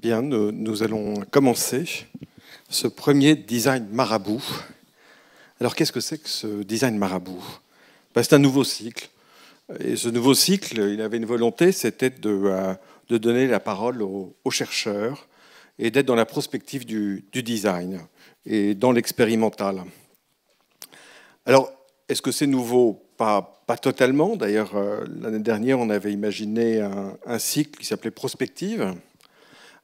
Bien, nous, allons commencer ce premier design marabout. Alors, qu'est-ce que c'est que ce design marabout ben, C'est un nouveau cycle. Et ce nouveau cycle, il avait une volonté, c'était de, euh, de, donner la parole aux, chercheurs et d'être dans la prospective du, design et dans l'expérimental. Alors, est-ce que c'est nouveau pas, totalement. D'ailleurs, euh, l'année dernière, on avait imaginé un cycle qui s'appelait Prospective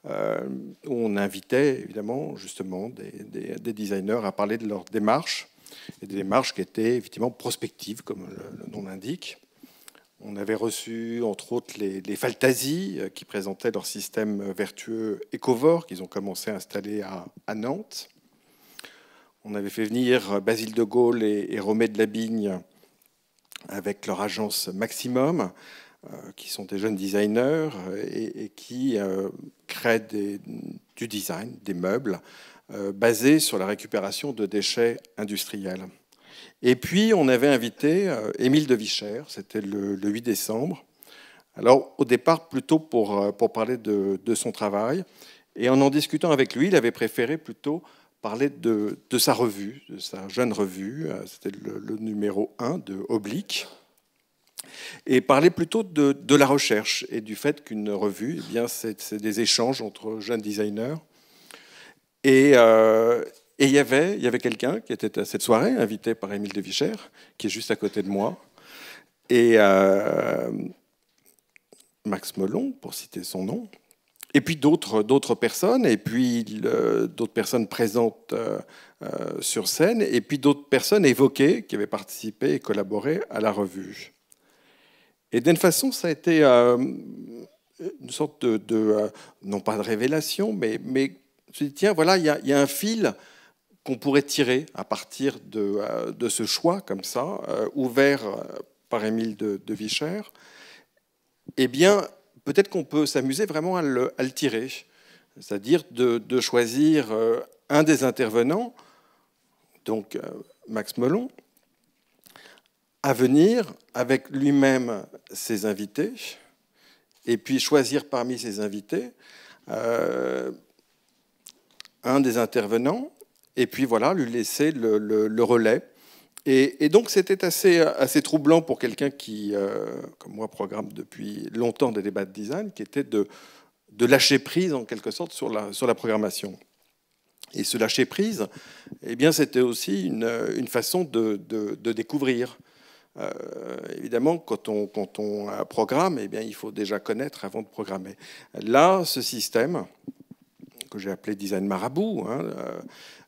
euh, où on invitait évidemment justement des, designers à parler de leurs démarches, et des démarches qui étaient effectivement prospectives, comme le, nom l'indique. On avait reçu, entre autres, les, les euh, qui présentaient leur système vertueux Ecovore, qu'ils ont commencé à installer à, Nantes. On avait fait venir euh, Basile de Gaulle et, et de Labigne avec leur agence Maximum, euh, qui sont des jeunes designers et, qui euh, créent du design, des meubles, euh, basés sur la récupération de déchets industriels. Et puis, on avait invité Émile de Vichère, c'était le, 8 décembre. Alors, au départ, plutôt pour, pour parler de, de, son travail. Et en en discutant avec lui, il avait préféré plutôt parler de, de sa revue, de sa jeune revue. C'était le, le, numéro 1 de Oblique, et parler plutôt de, la recherche et du fait qu'une revue, eh bien, c'est des échanges entre jeunes designers. Et euh, il y avait, quelqu'un qui était à cette soirée, invité par Émile Vichère, qui est juste à côté de moi. Et euh, Max Melon, pour citer son nom. Et puis d'autres personnes, et puis d'autres personnes présentes euh, sur scène, et puis d'autres personnes évoquées qui avaient participé et collaboré à la revue. Et d'une façon, ça a été euh, une sorte de, euh, non pas de révélation, mais, mais tiens, voilà, il y, a un fil qu'on pourrait tirer à partir de, euh, ce choix comme ça, ouvert par Émile de, Vichère, eh bien, peut-être qu'on peut, s'amuser vraiment à le, tirer, c'est-à-dire de, de, choisir un des intervenants, donc Max Melon, à venir avec lui-même ses invités, et puis choisir parmi ses invités euh, un des intervenants, et puis voilà, lui laisser le, relais. Et, donc c'était assez, assez troublant pour quelqu'un qui, euh, comme moi, programme depuis longtemps des débats de design, qui était de, de lâcher prise en quelque sorte sur la, sur la programmation. Et ce lâcher prise, et eh bien, c'était aussi une, une façon de, de, de, découvrir. Euh, évidemment, quand on, on programme, eh bien, il faut déjà connaître avant de programmer. Là, ce système, que j'ai appelé design marabout, hein, euh,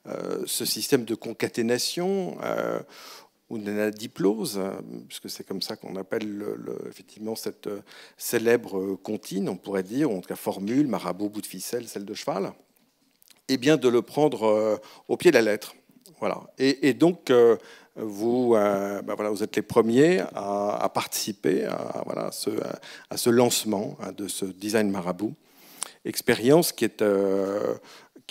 euh, ce système de concaténation ou ou d'anadiplose, diplose, puisque c'est comme ça qu'on appelle effectivement cette célèbre contine, on pourrait dire, ou en tout cas formule, marabout, bout de ficelle, celle de cheval, et eh bien de le prendre au pied de la lettre. Voilà. Et, et donc, euh, ben vous, êtes les premiers à, participer à, ce, lancement hein, de ce design marabout. Expérience qui est, euh,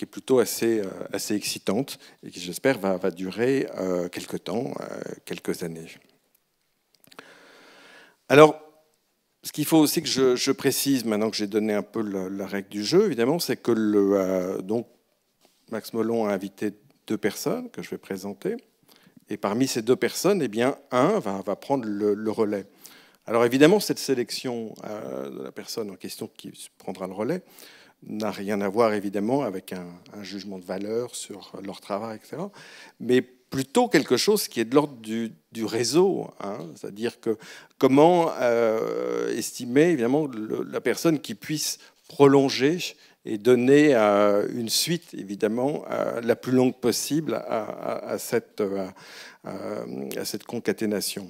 plutôt euh, assez, excitante et qui, j'espère, va, durer quelques temps, quelques années. Alors, ce qu'il faut aussi que je, précise, maintenant que j'ai donné un peu la règle du jeu, évidemment, c'est que donc, Max Molon a invité deux personnes que je vais présenter. Et parmi ces deux personnes, eh bien, un va, va prendre le, relais. Alors évidemment, cette sélection euh, de la personne en question qui prendra le relais n'a rien à voir évidemment avec un, jugement de valeur sur leur travail, etc. Mais plutôt quelque chose qui est de l'ordre du, réseau, hein. c'est-à-dire que comment euh, estimer évidemment la personne qui puisse prolonger et donner euh, une suite, évidemment, euh, la plus longue possible à, à euh, cette, concaténation.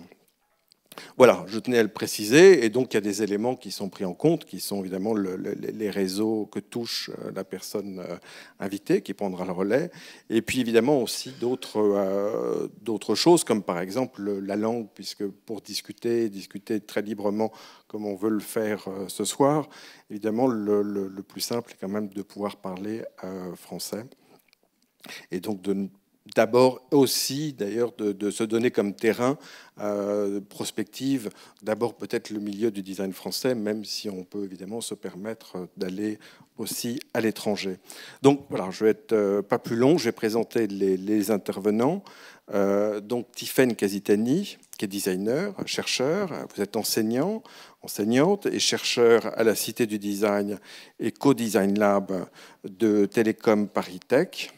Voilà, je tenais à le préciser. Et donc, il y a des éléments qui sont pris en compte, qui sont évidemment les réseaux que touche euh, la personne euh, invitée, qui prendra le relais. Et puis, évidemment, aussi d'autres euh, choses, comme par exemple la langue, puisque pour discuter, discuter très librement, comme on veut le faire ce soir, évidemment, le, plus simple est quand même de pouvoir parler français et donc de d'abord aussi d'ailleurs de, se donner comme terrain euh, prospective, d'abord peut-être le milieu du design français, même si on peut évidemment se permettre euh, d'aller aussi à l'étranger. Donc voilà, je vais être euh, pas plus long, je vais présenter les, intervenants. donc Tiffaine Casitani, qui est designer, chercheur, vous êtes enseignant, enseignante et chercheur à la Cité du Design et co-design lab de Télécom Paris Tech.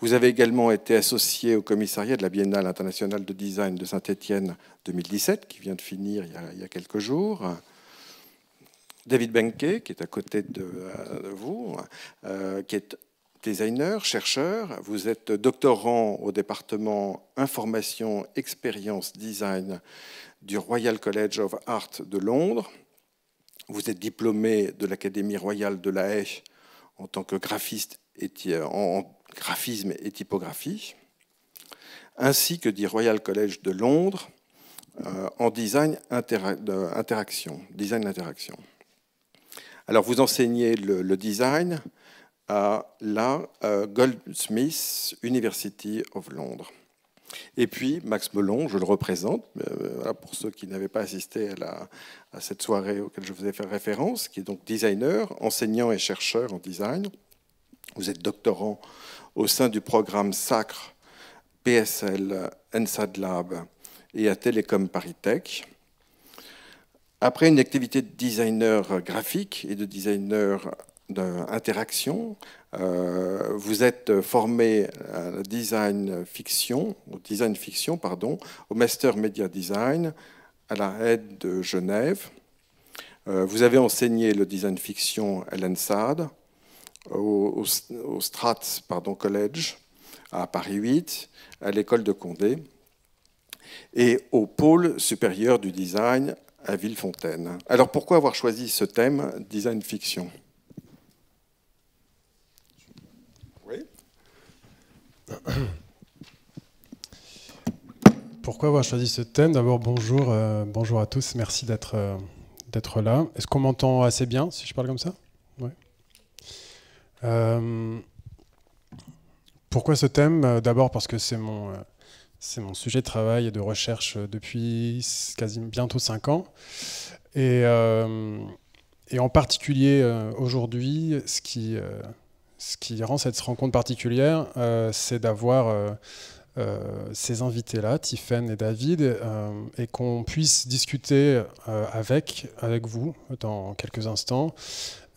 Vous avez également été associé au commissariat de la Biennale internationale de design de Saint-Étienne 2017, qui vient de finir il y a, quelques jours. David Benke, qui est à côté de, euh, vous, euh, qui est designer, chercheur. Vous êtes doctorant au département information, expérience, design du Royal College of Art de Londres. Vous êtes diplômé de l'Académie royale de La Haye en tant que graphiste et en graphisme et typographie, ainsi que du Royal College de Londres euh, en design interaction, d'interaction. Alors vous enseignez le, design à la euh, Goldsmith University of Londres. Et puis Max Melon, je le représente, euh, pour ceux qui n'avaient pas assisté à, à, cette soirée auquel je faisais fait référence, qui est donc designer, enseignant et chercheur en design. Vous êtes doctorant au sein du programme SACRE, PSL, Ensad Lab et à Télécom Tech. Après une activité de designer graphique et de designer d'interaction, euh, vous êtes formé à design fiction, au design fiction pardon, au master media design à la Aide de Genève. Euh, vous avez enseigné le design fiction à l'ENSAD au, au Strat pardon, College à Paris 8, à l'école de Condé, et au pôle supérieur du design à Villefontaine. Alors pourquoi avoir choisi ce thème design fiction Oui. Pourquoi avoir choisi ce thème D'abord bonjour, euh, bonjour à tous, merci d'être euh, d'être là. Est-ce qu'on m'entend assez bien si je parle comme ça euh, pourquoi ce thème D'abord parce que c'est mon, euh, c'est mon sujet de travail et de recherche euh, depuis quasi bientôt 5 ans. Et, et en particulier aujourd'hui, ce qui, ce qui rend cette rencontre particulière, c'est d'avoir... ces invités-là, Tiffen et David, et qu'on puisse discuter avec, avec vous dans quelques instants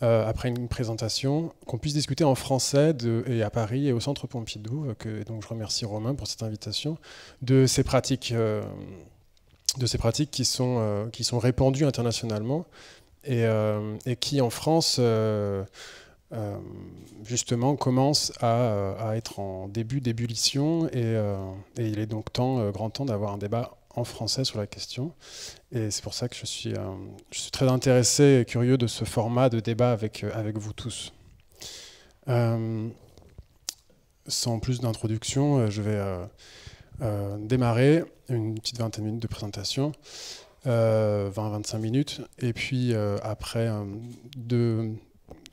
euh, après une présentation, qu'on puisse discuter en français de, et à Paris et au Centre Pompidou. Euh, que, et donc je remercie Romain pour cette invitation de ces pratiques, euh, de ces pratiques qui sont qui sont répandues internationalement et, qui en France justement commencent à, être en début d'ébullition et, et, il est donc temps, grand temps d'avoir un débat en français sur la question. Et c'est pour ça que je suis, euh, très intéressé et curieux de ce format de débat avec, euh, avec vous tous. Euh, sans plus d'introduction, je vais démarrer une petite vingtaine de minutes de présentation. 20-25 minutes, et puis après de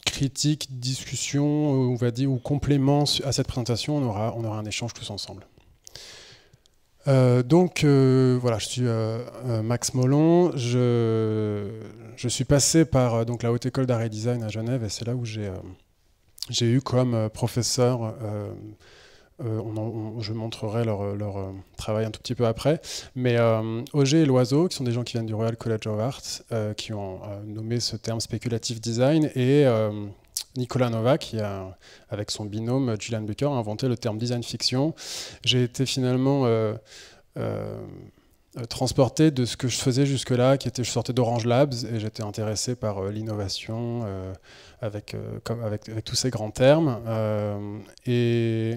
critiques, discussions, on va dire, ou compléments à cette présentation, on aura, on aura un échange tous ensemble. Euh, donc euh, voilà, je suis euh, Max Molon, Je, suis passé par donc, la Haute École d'Art et Design à Genève et c'est là où j'ai eu comme professeur, je montrerai leur, travail un tout petit peu après, mais Auger et Loiseau, qui sont des gens qui viennent du Royal College of Arts, qui ont nommé ce terme spéculative design et Nicolas Nova, qui a, avec son binôme Julian Baker, inventé le terme design fiction. J'ai été finalement euh, euh, transporté de ce que je faisais jusque-là, qui était je sortais d'Orange Labs et j'étais intéressé par euh, l'innovation avec, comme avec, tous ces grands termes. Et,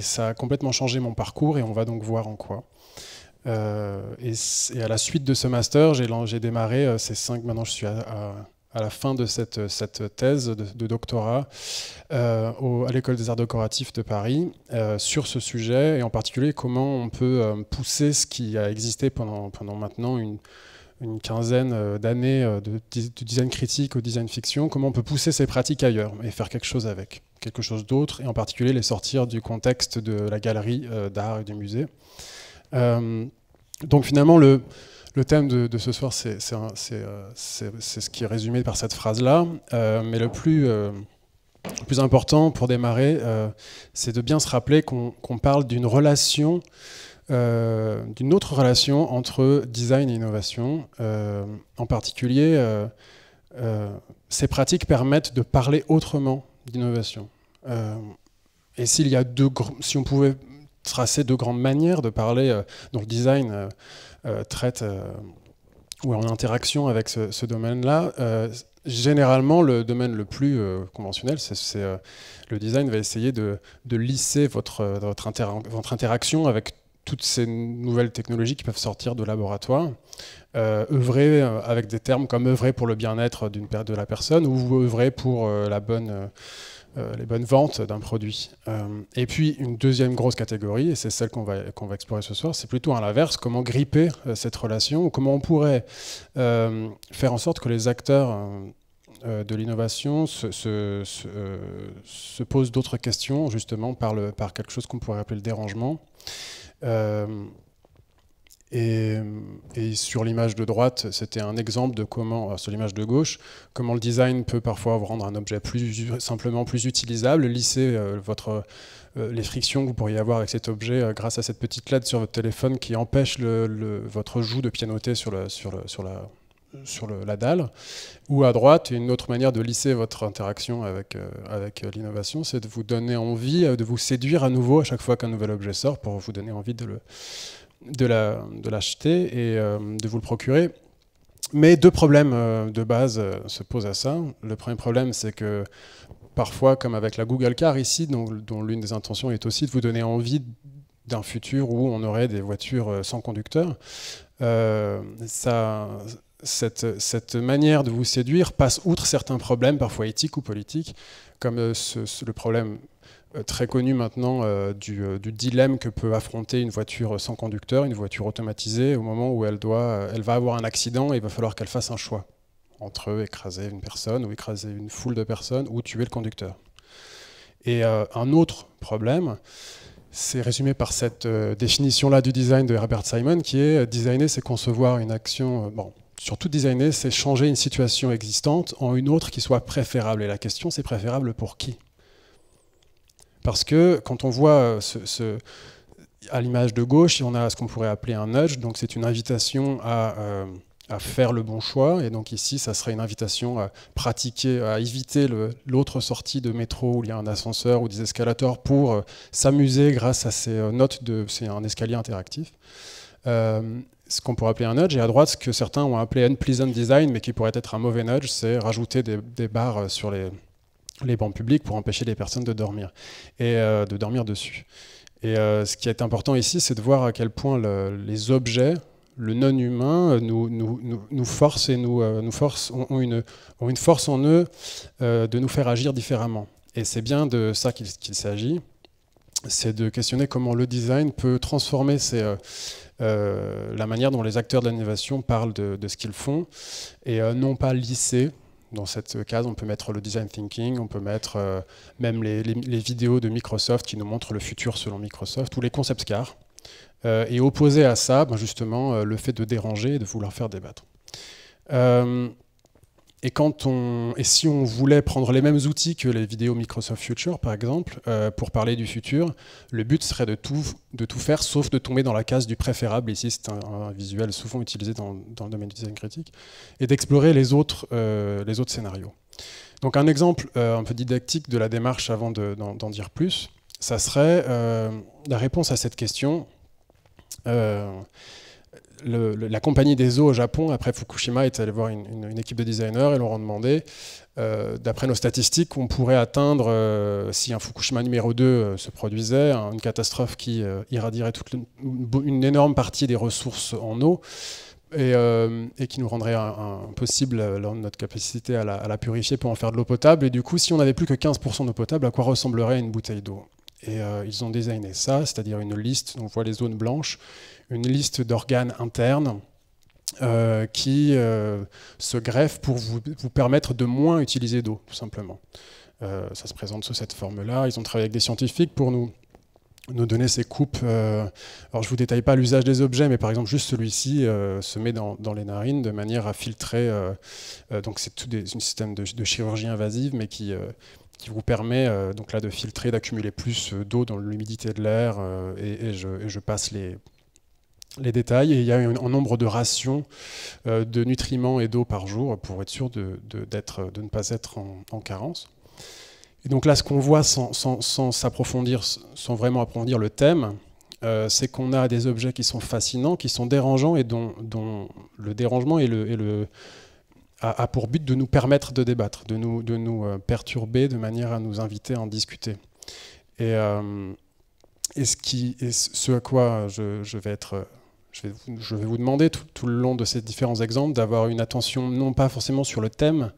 ça a complètement changé mon parcours et on va donc voir en quoi. Et, à la suite de ce master, j'ai démarré ces cinq, maintenant je suis à à la fin de cette, thèse de, doctorat euh, à l'École des arts décoratifs de Paris euh, sur ce sujet et en particulier comment on peut euh, pousser ce qui a existé pendant, maintenant une, quinzaine d'années de, de, design critique au design fiction, comment on peut pousser ces pratiques ailleurs et faire quelque chose avec, quelque chose d'autre et en particulier les sortir du contexte de la galerie d'art et du musée. donc finalement, le le thème de, ce soir, euh, c'est ce qui est résumé par cette phrase-là. Euh, mais le euh, plus, important pour démarrer, c'est de bien se rappeler qu'on parle d'une relation, d'une autre relation entre design et innovation. en particulier, ces pratiques permettent de parler autrement d'innovation. et s'il y a deux, si on pouvait tracer deux grandes manières de parler dans le design euh, traite euh, ou en interaction avec ce, domaine-là. Euh, généralement, le domaine le plus conventionnel, c'est le design va essayer de, lisser votre, votre, interaction avec toutes ces nouvelles technologies qui peuvent sortir de laboratoire, œuvrer avec des termes comme œuvrer pour le bien-être de la personne ou œuvrer pour la bonne euh, les bonnes ventes d'un produit. Euh, et puis une deuxième grosse catégorie, et c'est celle qu'on va, qu'on va explorer ce soir, c'est plutôt à l'inverse, comment gripper euh, cette relation, comment on pourrait faire en sorte que les acteurs de l'innovation se, se, se, posent d'autres questions, justement, par, le, par quelque chose qu'on pourrait appeler le dérangement. Et, sur l'image de droite, c'était un exemple de comment, euh, sur l'image de gauche, comment le design peut parfois rendre un objet plus simplement plus utilisable, lisser euh, votre, euh, les frictions que vous pourriez avoir avec cet objet grâce à cette petite LED sur votre téléphone qui empêche le, votre joue de pianoter sur, le, sur, sur la, sur la dalle. Ou à droite, une autre manière de lisser votre interaction avec, avec l'innovation, c'est de vous donner envie, de vous séduire à nouveau à chaque fois qu'un nouvel objet sort pour vous donner envie de le de l'acheter la, de et euh, de vous le procurer. Mais deux problèmes euh, de base euh, se posent à ça. Le premier problème, c'est que parfois, comme avec la Google Car ici, dont, l'une des intentions est aussi de vous donner envie d'un futur où on aurait des voitures sans conducteur, ça, cette, cette, manière de vous séduire passe outre certains problèmes, parfois éthiques ou politiques, comme le problème euh, très connu maintenant euh, euh, du, dilemme que peut affronter une voiture sans conducteur, une voiture automatisée, au moment où elle, doit, elle va avoir un accident et il va falloir qu'elle fasse un choix entre écraser une personne ou écraser une foule de personnes ou tuer le conducteur. Et un autre problème, c'est résumé par cette définition-là du design de Herbert Simon, qui est designer, c'est concevoir une action. bon, surtout designer, c'est changer une situation existante en une autre qui soit préférable. Et la question, c'est préférable pour qui parce que quand on voit euh, à l'image de gauche, on a ce qu'on pourrait appeler un nudge, donc c'est une invitation à, euh, faire le bon choix, et donc ici, ça serait une invitation à pratiquer, à éviter l'autre sortie de métro où il y a un ascenseur ou des escalators pour euh, s'amuser grâce à ces notes de... c'est un escalier interactif. ce qu'on pourrait appeler un nudge, et à droite, ce que certains ont appelé pleasant design, mais qui pourrait être un mauvais nudge, c'est rajouter des barres sur les, les bancs publics pour empêcher les personnes de dormir et euh, de dormir dessus. Et euh, ce qui est important ici, c'est de voir à quel point les objets, le non-humain, euh, nous, nous, nous, nous forcent et nous, nous force, ont, une, ont une force en eux de nous faire agir différemment. Et c'est bien de ça qu'il s'agit, c'est de questionner comment le design peut transformer la manière dont les acteurs de l'innovation parlent de, de ce qu'ils font, et non pas lisser dans cette case, on peut mettre le design thinking, on peut mettre euh, même les, vidéos de Microsoft qui nous montrent le futur selon Microsoft, ou les concepts car. Euh, et opposé à ça, ben justement, euh, le fait de déranger et de vouloir faire débattre. Et, quand on, et si on voulait prendre les mêmes outils que les vidéos Microsoft Future, par exemple, euh, pour parler du futur, le but serait de tout, de tout faire, sauf de tomber dans la case du préférable, ici c'est un, visuel souvent utilisé dans, le domaine du design critique, et d'explorer les, autres, euh, les autres scénarios. Donc un exemple euh, un peu didactique de la démarche avant d'en dire plus, ça serait la réponse à cette question la compagnie des eaux au Japon, après Fukushima, est allée voir une, équipe de designers et leur ont demandé, euh, d'après nos statistiques, on pourrait atteindre, euh, si un Fukushima numéro 2 euh, se produisait, une catastrophe qui irradierait toute une énorme partie des ressources en eau. Et, qui nous rendrait impossible notre capacité à la, purifier pour en faire de l'eau potable. Et du coup, si on n'avait plus que 15% d'eau potable, à quoi ressemblerait une bouteille d'eau Et ils ont designé ça, c'est-à-dire une liste, on voit les zones blanches, une liste d'organes internes euh, qui euh, se greffent pour vous, permettre de moins utiliser d'eau, tout simplement. Euh, ça se présente sous cette forme-là. Ils ont travaillé avec des scientifiques pour nous, nous donner ces coupes. alors je ne vous détaille pas l'usage des objets, mais par exemple juste celui-ci se met dans, les narines de manière à filtrer. donc c'est tout un système de, chirurgie invasive, mais qui qui vous permet donc là de filtrer, d'accumuler plus d'eau dans l'humidité de l'air. et, et, je, passe les, les détails il y a un, nombre de rations euh, de nutriments et d'eau par jour pour être sûr de, ne pas être en, carence. Et donc là, ce qu'on voit sans, s'approfondir, sans vraiment approfondir le thème, euh, c'est qu'on a des objets qui sont fascinants, qui sont dérangeants et dont, le dérangement est le, le, a, pour but de nous permettre de débattre, de nous, de nous euh, perturber de manière à nous inviter à en discuter. Et, ce, qui, ce à quoi je, je vais être je vais, vous, demander tout, le long de ces différents exemples d'avoir une attention non pas forcément sur le thème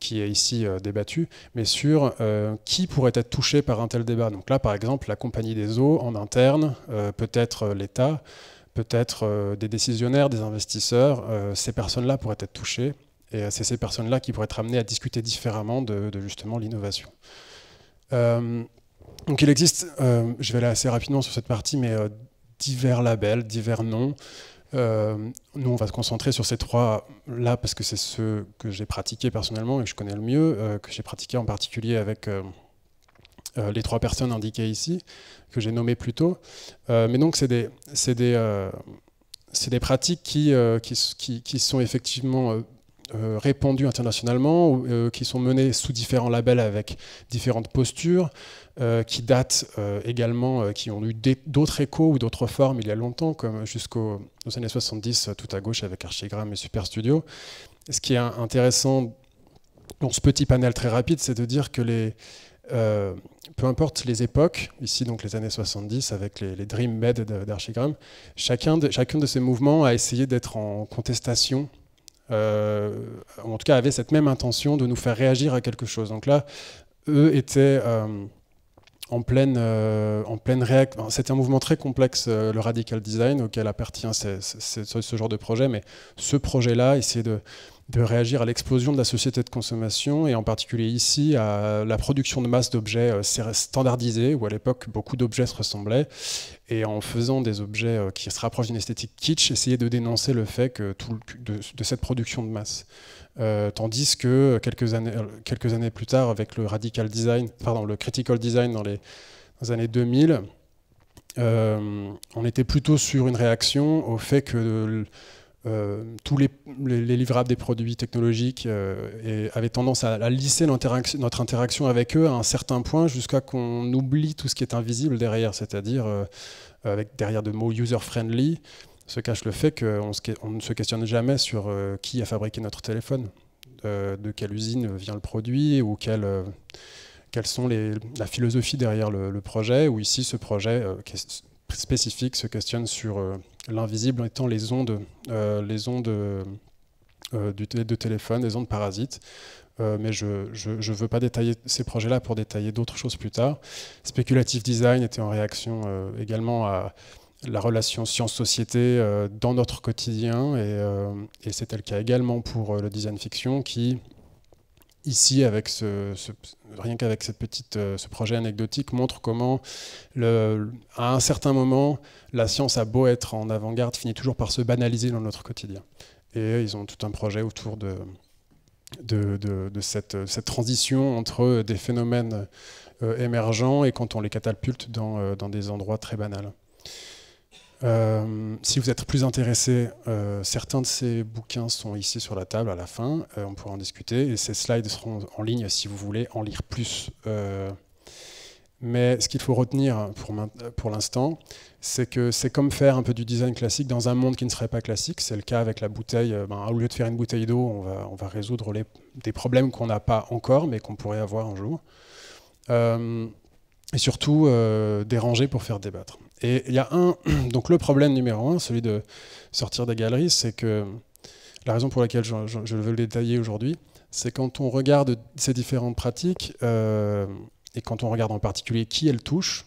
qui est ici euh, débattu, mais sur euh, qui pourrait être touché par un tel débat. Donc là, par exemple, la compagnie des eaux en interne, euh, peut-être l'État, peut-être des décisionnaires, des investisseurs, ces personnes-là pourraient être touchées. Et c'est ces personnes-là qui pourraient être amenées à discuter différemment de, justement l'innovation. donc il existe, je vais aller assez rapidement sur cette partie, mais divers labels, divers noms. Euh, nous, on va se concentrer sur ces trois-là parce que c'est ceux que j'ai pratiqués personnellement et que je connais le mieux, euh, que j'ai pratiqué en particulier avec euh, les trois personnes indiquées ici, que j'ai nommées plus tôt. mais donc, c'est des, pratiques qui, sont effectivement euh, internationalement, euh, qui sont menés sous différents labels avec différentes postures, euh, qui datent euh, également, qui ont eu d'autres échos ou d'autres formes il y a longtemps, comme jusqu'aux années 70, tout à gauche avec Archigram et Super Studio. Ce qui est intéressant dans ce petit panel très rapide, c'est de dire que les, peu importe les époques, ici donc les années 70 avec les, Dream Med d'Archigram, chacun chacun de ces mouvements a essayé d'être en contestation euh, en tout cas avaient cette même intention de nous faire réagir à quelque chose. Donc là, eux étaient euh, en pleine, euh, pleine réaction. C'était un mouvement très complexe, le radical design, auquel appartient ce, ce, genre de projet, mais ce projet-là, essayer de, de réagir à l'explosion de la société de consommation et en particulier ici à la production de masse d'objets euh, standardisés où à l'époque beaucoup d'objets se ressemblaient et en faisant des objets euh, qui se rapprochent d'une esthétique kitsch, essayer de dénoncer le fait que tout de, cette production de masse. Euh, tandis que quelques années, quelques années plus tard avec le radical design, pardon, le critical design dans les, années 2000, on était plutôt sur une réaction au fait que euh, tous les, livrables des produits technologiques euh, et avaient tendance à, lisser notre interaction avec eux à un certain point jusqu'à qu'on oublie tout ce qui est invisible derrière, c'est-à-dire euh, avec derrière de mots user-friendly se cache le fait qu'on ne se questionne jamais sur qui a fabriqué notre téléphone, de quelle usine vient le produit ou quelle, quelles sont les, la philosophie derrière le, le, projet. Ou ici, ce projet spécifique se questionne sur L'invisible étant les ondes, euh, les ondes euh, de téléphone, les ondes parasites. Euh, mais je ne veux pas détailler ces projets-là pour détailler d'autres choses plus tard. Speculative Design était en réaction également à la relation science-société dans notre quotidien, et, et c'était le cas également pour le design fiction qui, ici, avec ce, ce, rien qu'avec cette petite, ce projet anecdotique, montre comment, le, à un certain moment, la science a beau être en avant-garde, finit toujours par se banaliser dans notre quotidien. Et ils ont tout un projet autour de, cette, transition entre des phénomènes euh, émergents et quand on les catapulte dans, euh, des endroits très banals. Euh, si vous êtes plus intéressé, certains de ces bouquins sont ici sur la table à la fin, on pourra en discuter, et ces slides seront en ligne si vous voulez en lire plus. mais ce qu'il faut retenir pour l'instant, c'est que c'est comme faire un peu du design classique dans un monde qui ne serait pas classique. C'est le cas avec la bouteille. Euh, ben, au lieu de faire une bouteille d'eau, on va, on va, résoudre les, des problèmes qu'on n'a pas encore, mais qu'on pourrait avoir un jour. Euh, et surtout, euh, déranger pour faire débattre. Et il y a un, donc le problème numéro un, celui de sortir des galeries, c'est que la raison pour laquelle je, veux le détailler aujourd'hui, c'est quand on regarde ces différentes pratiques, et quand on regarde en particulier qui elles touchent,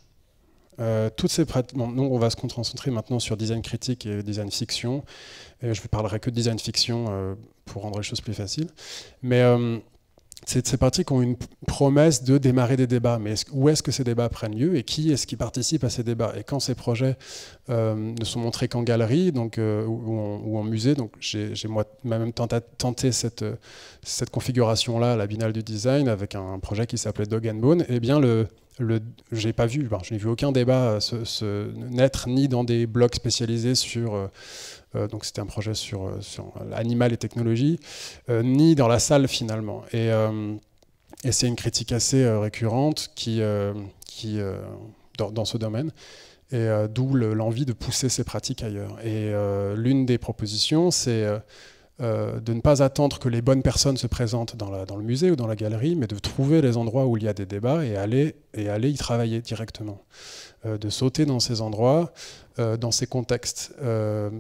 euh, toutes ces on va se concentrer maintenant sur design critique et design fiction. je ne parlerai que de design fiction euh, pour rendre les choses plus faciles. Mais euh, ces, parties pratiques ont une promesse de démarrer des débats. Mais où est-ce que ces débats prennent lieu et qui est-ce qui participe à ces débats Et quand ces projets ne sont montrés qu'en galerie donc, ou en, musée, j'ai moi-même tenté, cette, configuration-là la Biennale du Design avec un projet qui s'appelait Dog and Bone, et eh bien le j'ai pas vu, ben, je n'ai vu aucun débat euh, se, naître, ni dans des blogs spécialisés sur, euh, euh, donc c'était un projet sur, l'animal et technologie, ni dans la salle finalement. Et, c'est une critique assez récurrente qui, qui, dans, dans, ce domaine, et d'où l'envie de pousser ces pratiques ailleurs. Et l'une des propositions, c'est euh, de ne pas attendre que les bonnes personnes se présentent dans, le musée ou dans la galerie, mais de trouver les endroits où il y a des débats et aller, y travailler directement, euh, de sauter dans ces endroits, euh, dans ces contextes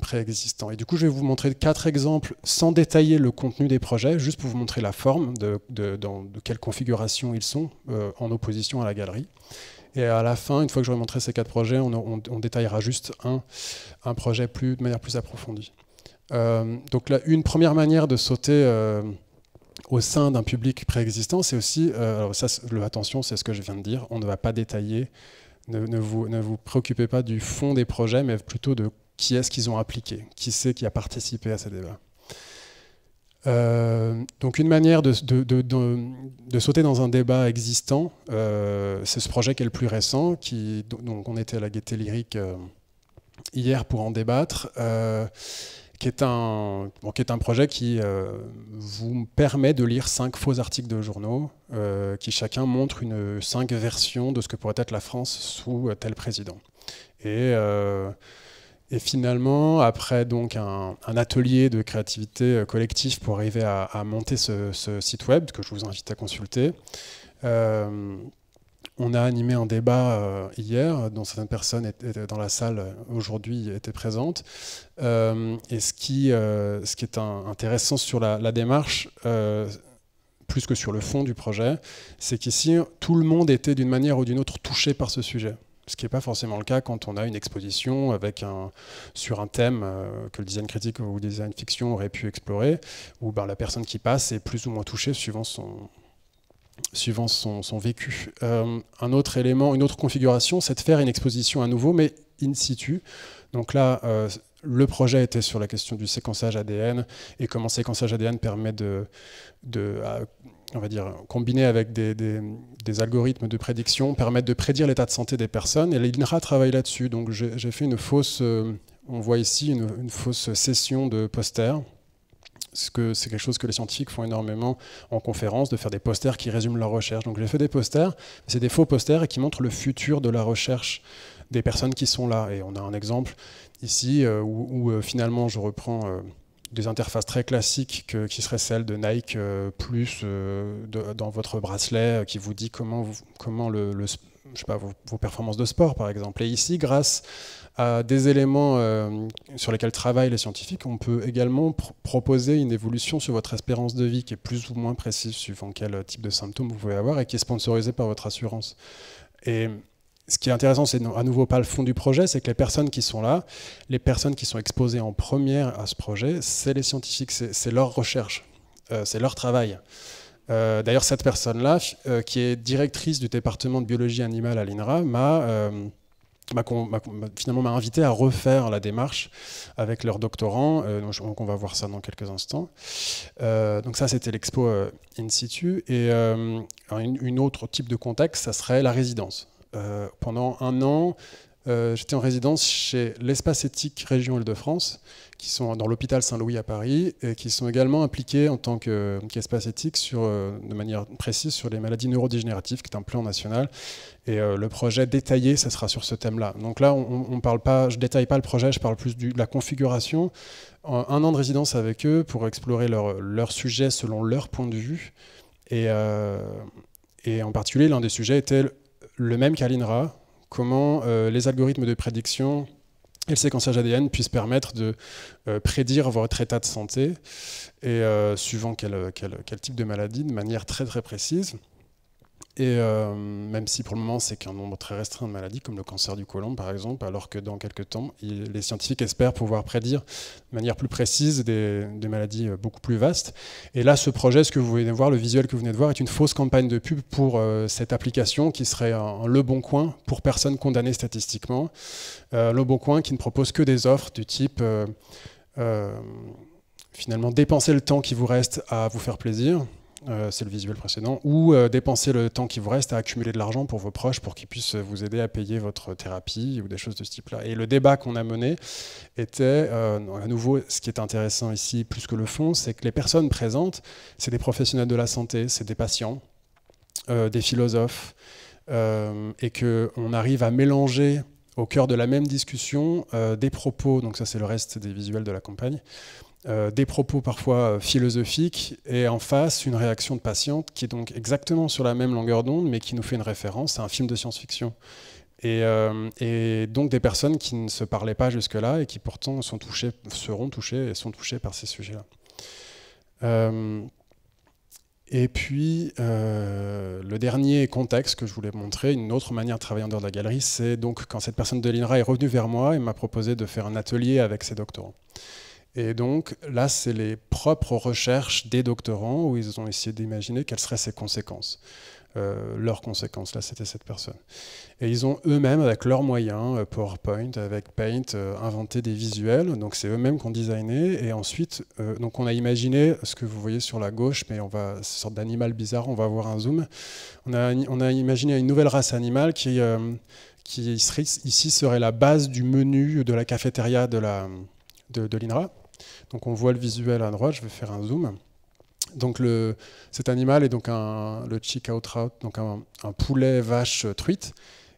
préexistants. Et du coup, je vais vous montrer quatre exemples sans détailler le contenu des projets, juste pour vous montrer la forme, de, quelle configuration ils sont en opposition à la galerie. Et à la fin, une fois que j'aurai montré ces quatre projets, on, détaillera juste un, projet de manière plus approfondie. Euh, donc là, une première manière de sauter euh, au sein d'un public préexistant, c'est aussi, euh, alors ça, le, attention, c'est ce que je viens de dire, on ne va pas détailler, ne, vous, ne vous préoccupez pas du fond des projets, mais plutôt de qui est-ce qu'ils ont appliqué, qui c'est qui a participé à ces débats. donc une manière de, sauter dans un débat existant, c'est ce projet qui est le plus récent, qui, donc on était à la Gaieté Lyrique hier pour en débattre qui est un, est un projet qui euh, vous permet de lire cinq faux articles de journaux euh, qui chacun montrent une, cinq versions de ce que pourrait être la France sous tel président. Et, euh, et finalement, après donc un, atelier de créativité collectif pour arriver à, monter ce, site web que je vous invite à consulter, on a animé un débat euh, hier, dont certaines personnes dans la salle euh, aujourd'hui étaient présentes. Euh, et ce qui, est intéressant sur la, démarche, plus que sur le fond du projet, c'est qu'ici, tout le monde était d'une manière ou d'une autre touché par ce sujet ce qui n'est pas forcément le cas quand on a une exposition avec un, sur un thème que le design critique ou le design fiction aurait pu explorer, où ben, la personne qui passe est plus ou moins touchée suivant son, suivant son, vécu. Euh, un autre élément, une autre configuration, c'est de faire une exposition à nouveau, mais in situ. Donc là, euh, le projet était sur la question du séquençage ADN et comment séquençage ADN permet de, euh, on va dire, combiner avec des, algorithmes de prédiction, permettent de prédire l'état de santé des personnes. Et l'INRA travaille là-dessus. Donc j'ai fait une fausse, on voit ici une, une fausse session de poster c'est quelque chose que les scientifiques font énormément en conférence, de faire des posters qui résument leur recherche. Donc j'ai fait des posters, c'est des faux posters et qui montrent le futur de la recherche des personnes qui sont là. Et on a un exemple ici euh, où, euh, finalement je reprends euh, des interfaces très classiques qui seraient celles de Nike plus dans votre bracelet qui vous dit comment, comment le, je sais pas, vos, performances de sport, par exemple. Et ici, grâce à des éléments euh, sur lesquels travaillent les scientifiques, on peut également proposer une évolution sur votre espérance de vie qui est plus ou moins précise suivant quel euh, type de symptômes vous pouvez avoir et qui est sponsorisée par votre assurance. Et ce qui est intéressant, c'est à nouveau pas le fond du projet, c'est que les personnes qui sont là, les personnes qui sont exposées en première à ce projet, c'est les scientifiques, c'est leur recherche, euh, c'est leur travail. Euh, d'ailleurs, cette personne-là, euh, qui est directrice du département de biologie animale à l'INRA, m'a euh, finalement m'a invité à refaire la démarche avec leur doctorant. donc, on va voir ça dans quelques instants. donc ça, c'était l'expo in situ. Et un autre type de contexte, ça serait la résidence. pendant un an, euh, j'étais en résidence chez l'Espace éthique Région Île-de-France, qui sont dans l'hôpital Saint-Louis à Paris, et qui sont également impliqués en tant qu'espace éthique sur, euh, de manière précise sur les maladies neurodégénératives, qui est un plan national. Et euh, le projet détaillé, ça sera sur ce thème-là. Donc là, on, ne parle pas, je détaille pas le projet, je parle plus de la configuration. un an de résidence avec eux pour explorer leur, sujets sujet selon leur point de vue. Et, et en particulier, l'un des sujets était le, même qu'à comment euh, les algorithmes de prédiction et le séquençage ADN puissent permettre de euh, prédire votre état de santé et euh, suivant quel, quel, type de maladie de manière très très précise. Et euh, même si pour le moment c'est qu'un nombre très restreint de maladies, comme le cancer du côlon par exemple, alors que dans quelques temps, les scientifiques espèrent pouvoir prédire de manière plus précise des, maladies euh, beaucoup plus vastes. Et là, ce projet, ce que vous venez de voir, le visuel que vous venez de voir, est une fausse campagne de pub pour euh, cette application qui serait un, Le Bon Coin pour personnes condamnées statistiquement. le Bon Coin qui ne propose que des offres du type finalement dépenser le temps qui vous reste à vous faire plaisir euh, c'est le visuel précédent, ou euh, dépenser le temps qui vous reste à accumuler de l'argent pour vos proches pour qu'ils puissent vous aider à payer votre thérapie ou des choses de ce type-là. Et le débat qu'on a mené était, euh, à nouveau, ce qui est intéressant ici plus que le fond, c'est que les personnes présentes, c'est des professionnels de la santé, c'est des patients, des philosophes, et qu'on arrive à mélanger au cœur de la même discussion des propos, donc ça c'est le reste des visuels de la campagne, euh, des propos parfois euh, philosophiques, et en face, une réaction de patiente qui est donc exactement sur la même longueur d'onde, mais qui nous fait une référence à un film de science-fiction. Et, euh, donc des personnes qui ne se parlaient pas jusque-là et qui pourtant seront touchées et sont touchées par ces sujets-là. et puis, le dernier contexte que je voulais montrer, une autre manière de travailler en dehors de la galerie, c'est donc quand cette personne de l'INRA est revenue vers moi et m'a proposé de faire un atelier avec ses doctorants. Et donc là, c'est les propres recherches des doctorants où ils ont essayé d'imaginer quelles seraient ses conséquences. Euh, leurs conséquences, là c'était cette personne. Et ils ont eux-mêmes, avec leurs moyens, euh, PowerPoint, avec Paint, euh, inventé des visuels, donc c'est eux-mêmes qu'on designé, et ensuite, donc on a imaginé ce que vous voyez sur la gauche, mais on va, sorte d'animal bizarre, on va avoir un zoom, on a, on a imaginé une nouvelle race animale qui, qui ici serait la base du menu de la cafétéria de la de l'INRA. Donc on voit le visuel à droite, je vais faire un zoom. Donc cet animal est donc un, le out donc un, poulet vache truite,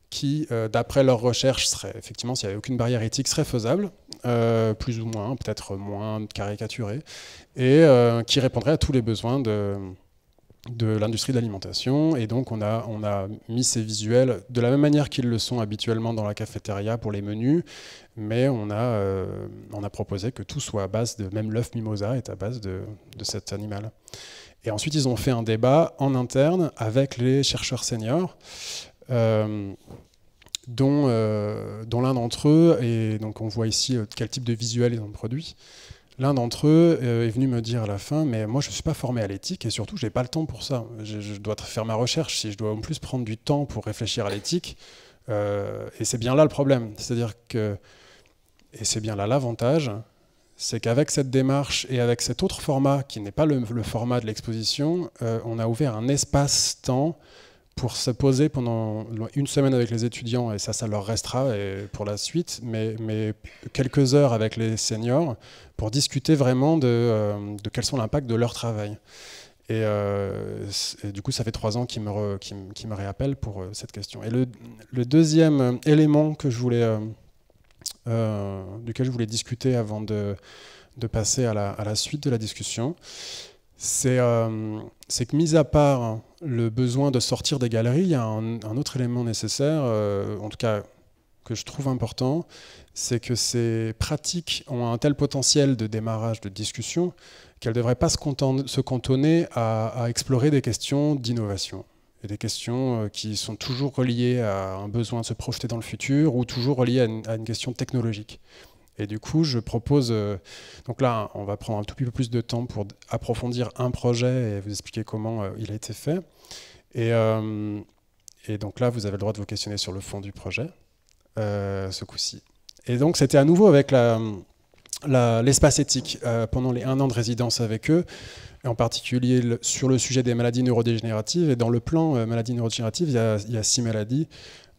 qui, euh, d'après leur recherche serait effectivement, s'il n'y avait aucune barrière éthique, serait faisable, euh, plus ou moins, peut-être moins caricaturé, et euh, qui répondrait à tous les besoins de, de l'industrie de l'alimentation. Et donc, on a, mis ces visuels de la même manière qu'ils le sont habituellement dans la cafétéria pour les menus, mais on a, euh, proposé que tout soit à base de. Même l'œuf mimosa est à base de, cet animal. Et ensuite, ils ont fait un débat en interne avec les chercheurs seniors. Euh, dont, euh, dont l'un d'entre eux, et donc on voit ici quel type de visuel ils ont produit, L'un d'entre eux euh, est venu me dire à la fin, mais moi je ne suis pas formé à l'éthique et surtout je n'ai pas le temps pour ça. Je, dois faire ma recherche, si je dois en plus prendre du temps pour réfléchir à l'éthique. Euh, et c'est bien là le problème. C'est-à-dire que, et c'est bien là l'avantage, c'est qu'avec cette démarche et avec cet autre format qui n'est pas le, format de l'exposition, euh, on a ouvert un espace-temps pour se poser pendant une semaine avec les étudiants, et ça, ça leur restera pour la suite, mais, mais, quelques heures avec les seniors pour discuter vraiment de, euh, quels sont l'impact de leur travail. Euh, et, du coup, ça fait trois ans qu'ils me, me réappellent pour euh, cette question. Et le, deuxième élément que je voulais, duquel je voulais discuter avant de, passer à la, à la, suite de la discussion, euh, c'est que, mis à part le besoin de sortir des galeries, il y a un, autre élément nécessaire, euh, en tout cas que je trouve important, c'est que ces pratiques ont un tel potentiel de démarrage de discussion qu'elles ne devraient pas se, se cantonner à, explorer des questions d'innovation et des questions euh, qui sont toujours reliées à un besoin de se projeter dans le futur ou toujours reliées à une question technologique. Et du coup, je propose. Euh, donc là, on va prendre un tout petit peu plus de temps pour approfondir un projet et vous expliquer comment euh, il a été fait. Euh, et, donc là, vous avez le droit de vous questionner sur le fond du projet, ce coup-ci. Et donc, c'était à nouveau avec l'espace éthique. pendant les un an de résidence avec eux, et en particulier sur le sujet des maladies neurodégénératives, et dans le plan maladies neurodégénératives, il y, a, six maladies,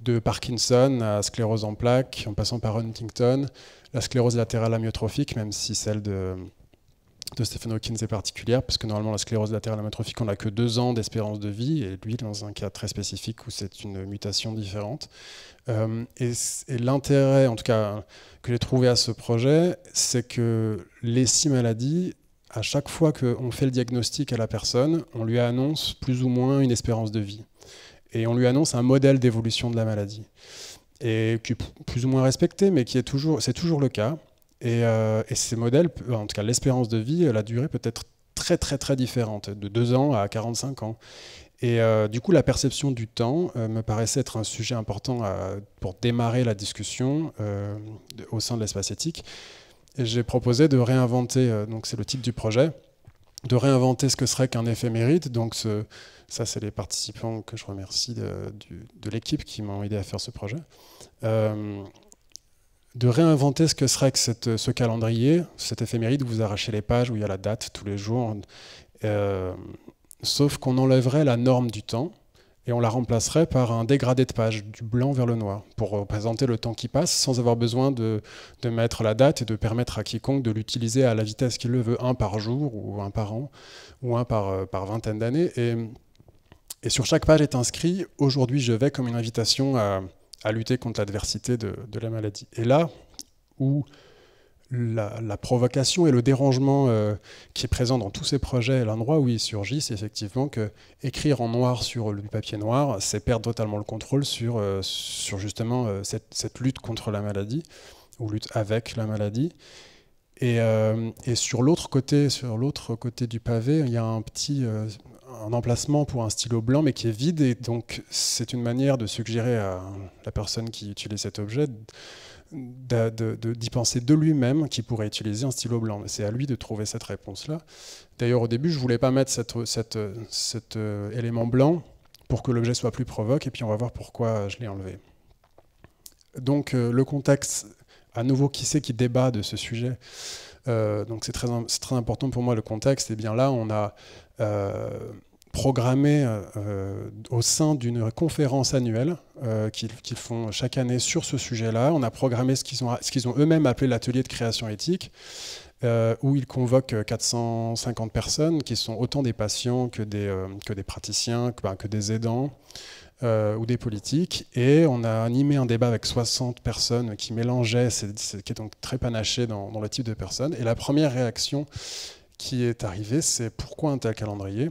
de Parkinson à sclérose en plaques, en passant par Huntington, la sclérose latérale amyotrophique, même si celle de, Stephen Hawkins est particulière, parce que normalement la sclérose latérale amyotrophique, on n'a que deux ans d'espérance de vie, et lui, dans un cas très spécifique où c'est une mutation différente. Euh, et, et l'intérêt, en tout cas, que j'ai trouvé à ce projet, c'est que les six maladies, à chaque fois qu'on fait le diagnostic à la personne, on lui annonce plus ou moins une espérance de vie. Et on lui annonce un modèle d'évolution de la maladie et qui est plus ou moins respecté, mais qui est toujours, c'est toujours le cas. Et, euh, ces modèles, en tout cas l'espérance de vie, la durée peut être très très très différente, de 2 ans à 45 ans. Et euh, du coup, la perception du temps euh, me paraissait être un sujet important pour démarrer la discussion au sein de l'espace éthique. J'ai proposé de réinventer, donc c'est le titre du projet, de réinventer ce que serait qu'un éphémérite. Donc ça, c'est les participants que je remercie de, l'équipe qui m'ont aidé à faire ce projet. Euh, de réinventer ce que serait que ce calendrier, cet éphéméride où vous arrachez les pages, où il y a la date tous les jours, euh, sauf qu'on enlèverait la norme du temps et on la remplacerait par un dégradé de page, du blanc vers le noir, pour représenter le temps qui passe sans avoir besoin de, de mettre la date et de permettre à quiconque de l'utiliser à la vitesse qu'il le veut, un par jour ou un par an ou un par, euh, par vingtaine d'années. Et, et, sur chaque page est inscrit aujourd'hui je vais comme une invitation à, à lutter contre l'adversité de, de, la maladie. Et là où la, provocation et le dérangement euh, qui est présent dans tous ces projets, l'endroit où ils surgissent, c'est effectivement que écrire en noir sur du papier noir, c'est perdre totalement le contrôle sur, euh, sur justement euh, cette, cette, lutte contre la maladie ou lutte avec la maladie. Et, et sur l'autre côté, sur l'autre côté du pavé, il y a un petit un emplacement pour un stylo blanc, mais qui est vide, et donc c'est une manière de suggérer à la personne qui utilise cet objet d'y penser de lui-même qu'il pourrait utiliser un stylo blanc. C'est à lui de trouver cette réponse-là. D'ailleurs, au début, je ne voulais pas mettre cet euh, élément blanc pour que l'objet soit plus provoque, et puis on va voir pourquoi je l'ai enlevé. Donc, euh, le contexte, à nouveau, qui c'est qui débat de ce sujet euh, donc c'est très, très, important pour moi le contexte. Et eh bien là, on a programmé euh, euh, au sein d'une conférence annuelle euh, qu'ils font chaque année sur ce sujet-là. On a programmé ce qu'ils ont, ont eux-mêmes appelé l'atelier de création éthique, où ils convoquent 450 personnes qui sont autant des patients que des, praticiens, ben, que, des aidants. ou des politiques. Et on a animé un débat avec 60 personnes qui mélangeaient, qui est donc très panaché dans, le type de personnes. Et la première réaction qui est arrivée, c'est pourquoi un tel calendrier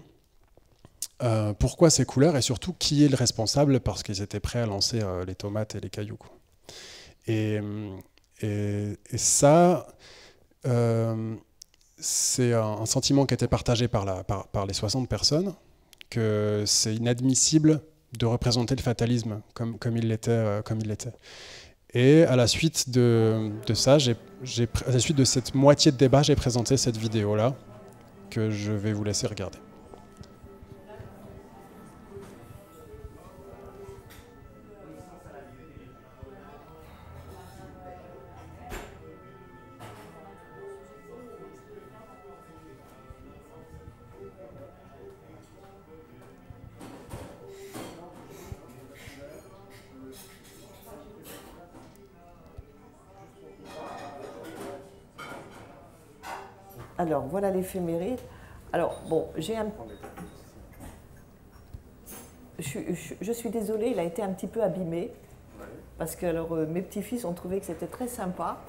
euh, pourquoi ces couleurs et surtout qui est le responsable parce qu'ils étaient prêts à lancer euh, les tomates et les cailloux. Euh, et, ça, c'est un, sentiment qui était partagé par, la, les 60 personnes, que c'est inadmissible de représenter le fatalisme comme, comme il l'était. comme il Et à la suite de, ça, à la suite de cette moitié de débat, j'ai présenté cette vidéo-là que je vais vous laisser regarder. Alors, voilà l'éphéméride. Alors, bon, j'ai un... Je, suis désolée, il a été un petit peu abîmé. Parce que alors, euh, mes petits-fils ont trouvé que c'était très sympa.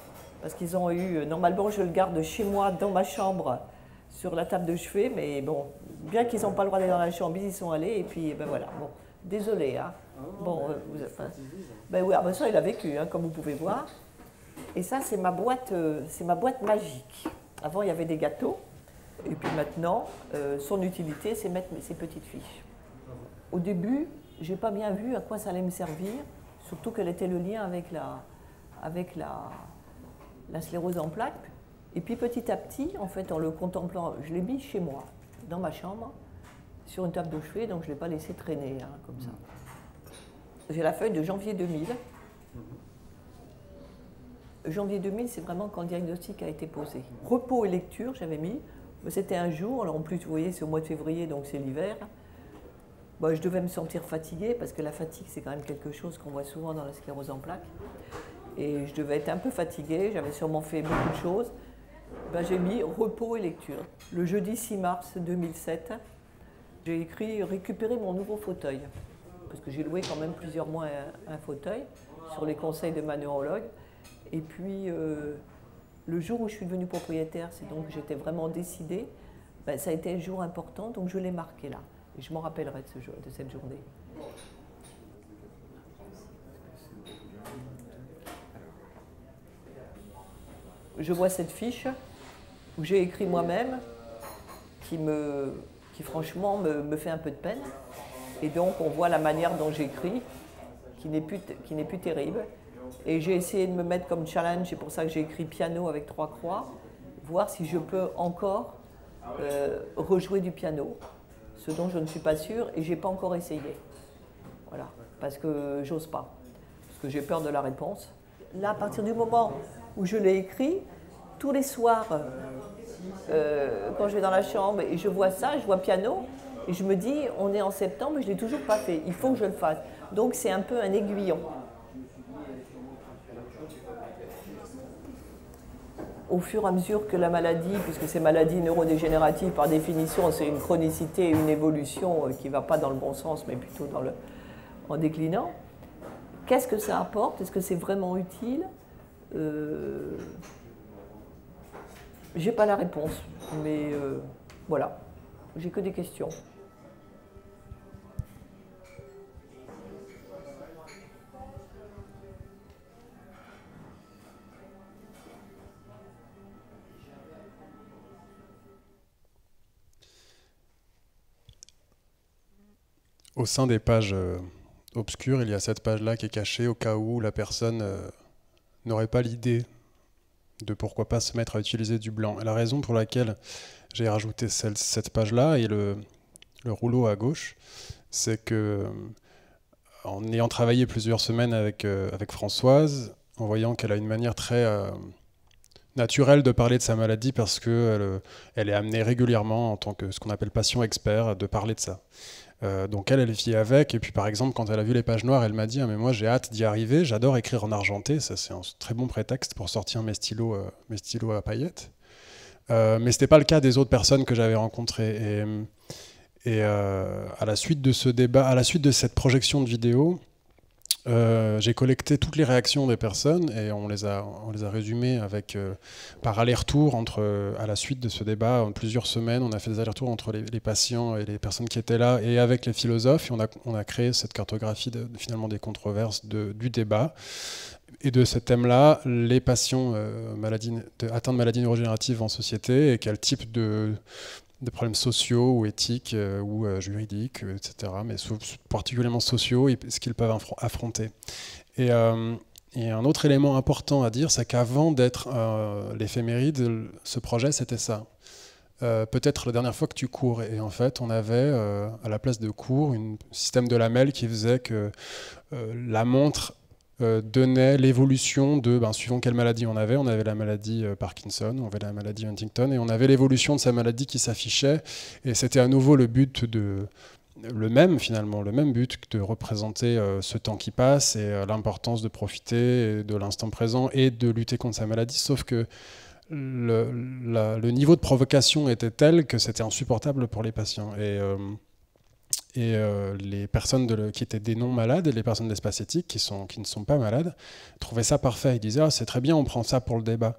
Parce qu'ils ont eu... Euh, normalement, je le garde chez moi, dans ma chambre, sur la table de chevet. Mais bon, bien qu'ils n'ont pas le droit d'aller dans la chambre, ils y sont allés. Et puis, eh ben voilà, bon. Désolé, hein. bon, euh, vous, ben oui, ah ben ça il a vécu, hein, comme vous pouvez voir. Et ça, c'est ma boîte, c'est ma boîte magique. Avant, il y avait des gâteaux. Et puis maintenant, euh, son utilité, c'est mettre ses petites fiches. Au début, je n'ai pas bien vu à quoi ça allait me servir, surtout quel était le lien avec la, avec la, sclérose en plaques. Et puis petit à petit, en fait, en le contemplant, je l'ai mis chez moi, dans ma chambre, sur une table de chevet, donc je ne l'ai pas laissé traîner hein, comme ça. J'ai la feuille de janvier 2000 janvier 2000, c'est vraiment quand le diagnostic a été posé. Repos et lecture, j'avais mis. C'était un jour, alors en plus, vous voyez, c'est au mois de février, donc c'est l'hiver. je devais me sentir fatiguée, parce que la fatigue, c'est quand même quelque chose qu'on voit souvent dans la sclérose en plaques. Et je devais être un peu fatiguée, j'avais sûrement fait beaucoup de choses. Ben, j'ai mis repos et lecture. Le jeudi 6 mars 2007, j'ai écrit récupérer mon nouveau fauteuil, parce que j'ai loué quand même plusieurs mois un, fauteuil sur les conseils de ma neurologue. Et puis, euh, le jour où je suis devenue propriétaire, c'est donc j'étais vraiment décidée, ben, ça a été un jour important, donc je l'ai marqué là. Et je m'en rappellerai de, ce de cette journée. Je vois cette fiche où j'ai écrit moi-même, qui, franchement me, fait un peu de peine. Et donc on voit la manière dont j'écris, qui n'est plus terrible. Et j'ai essayé de me mettre comme challenge, c'est pour ça que j'ai écrit piano avec trois croix, voir si je peux encore euh, rejouer du piano, ce dont je ne suis pas sûre et j'ai pas encore essayé. Voilà, parce que j'ose pas, parce que j'ai peur de la réponse. Là, à partir du moment où je l'ai écrit, tous les soirs, euh, quand je vais dans la chambre et je vois ça, je vois piano, et je me dis, on est en septembre, mais je ne l'ai toujours pas fait, il faut que je le fasse. Donc c'est un peu un aiguillon. au fur et à mesure que la maladie, puisque ces maladie neurodégénérative par définition, c'est une chronicité et une évolution euh, qui ne va pas dans le bon sens, mais plutôt en déclinant, qu'est-ce que ça apporte Est-ce que c'est vraiment utile euh, Je n'ai pas la réponse, mais euh, voilà, j'ai que des questions. au sein des pages euh, obscures, il y a cette page-là qui est cachée au cas où la personne euh, n'aurait pas l'idée de pourquoi pas se mettre à utiliser du blanc. la raison pour laquelle j'ai rajouté cette page-là et le, rouleau à gauche, c'est que euh, en ayant travaillé plusieurs semaines avec, avec Françoise, en voyant qu'elle a une manière très naturelle de parler de sa maladie parce qu'elle elle est amenée régulièrement en tant que ce qu'on appelle patient expert de parler de ça. Euh, donc elle, elle vit avec. Et puis par exemple, quand elle a vu les pages noires, elle m'a dit ah, mais moi j'ai hâte d'y arriver. J'adore écrire en argenté. Ça c'est un très bon prétexte pour sortir mes stylos, euh, mes stylos à paillettes. Euh, mais c'était pas le cas des autres personnes que j'avais rencontrées. et euh, à la suite de ce débat, à la suite de cette projection de vidéo, euh, j'ai collecté toutes les réactions des personnes et on les a, on les a résumées avec, euh, par aller-retour entre, euh, à la suite de ce débat, en plusieurs semaines, on a fait des allers-retours entre les, patients et les personnes qui étaient là et avec les philosophes on a, on a créé cette cartographie de, finalement des controverses de, du débat. Et de ce thème-là, les patients maladies, atteints de maladies neurogénératives en société et quel type de, des problèmes sociaux ou éthiques euh, ou euh, juridiques, euh, etc., mais particulièrement sociaux et ce qu'ils peuvent affronter. Et, et, un autre élément important à dire, c'est qu'avant d'être l'éphéméride, ce projet, c'était ça. Peut-être la dernière fois que tu cours. Et en fait, on avait à la place de cours un système de lamelles qui faisait que la montre euh, donnait l'évolution de, ben, suivant quelle maladie on avait, on avait la maladie euh, Parkinson, on avait la maladie Huntington, et on avait l'évolution de sa maladie qui s'affichait. Et c'était à nouveau le but de le même finalement, le même but de représenter euh, ce temps qui passe et l'importance de profiter de l'instant présent et de lutter contre sa maladie, sauf que le, le niveau de provocation était tel que c'était insupportable pour les patients. Et et euh, les personnes qui étaient des non-malades, et les personnes de éthique qui, ne sont pas malades, trouvaient ça parfait. Ils disaient ah, c'est très bien, on prend ça pour le débat.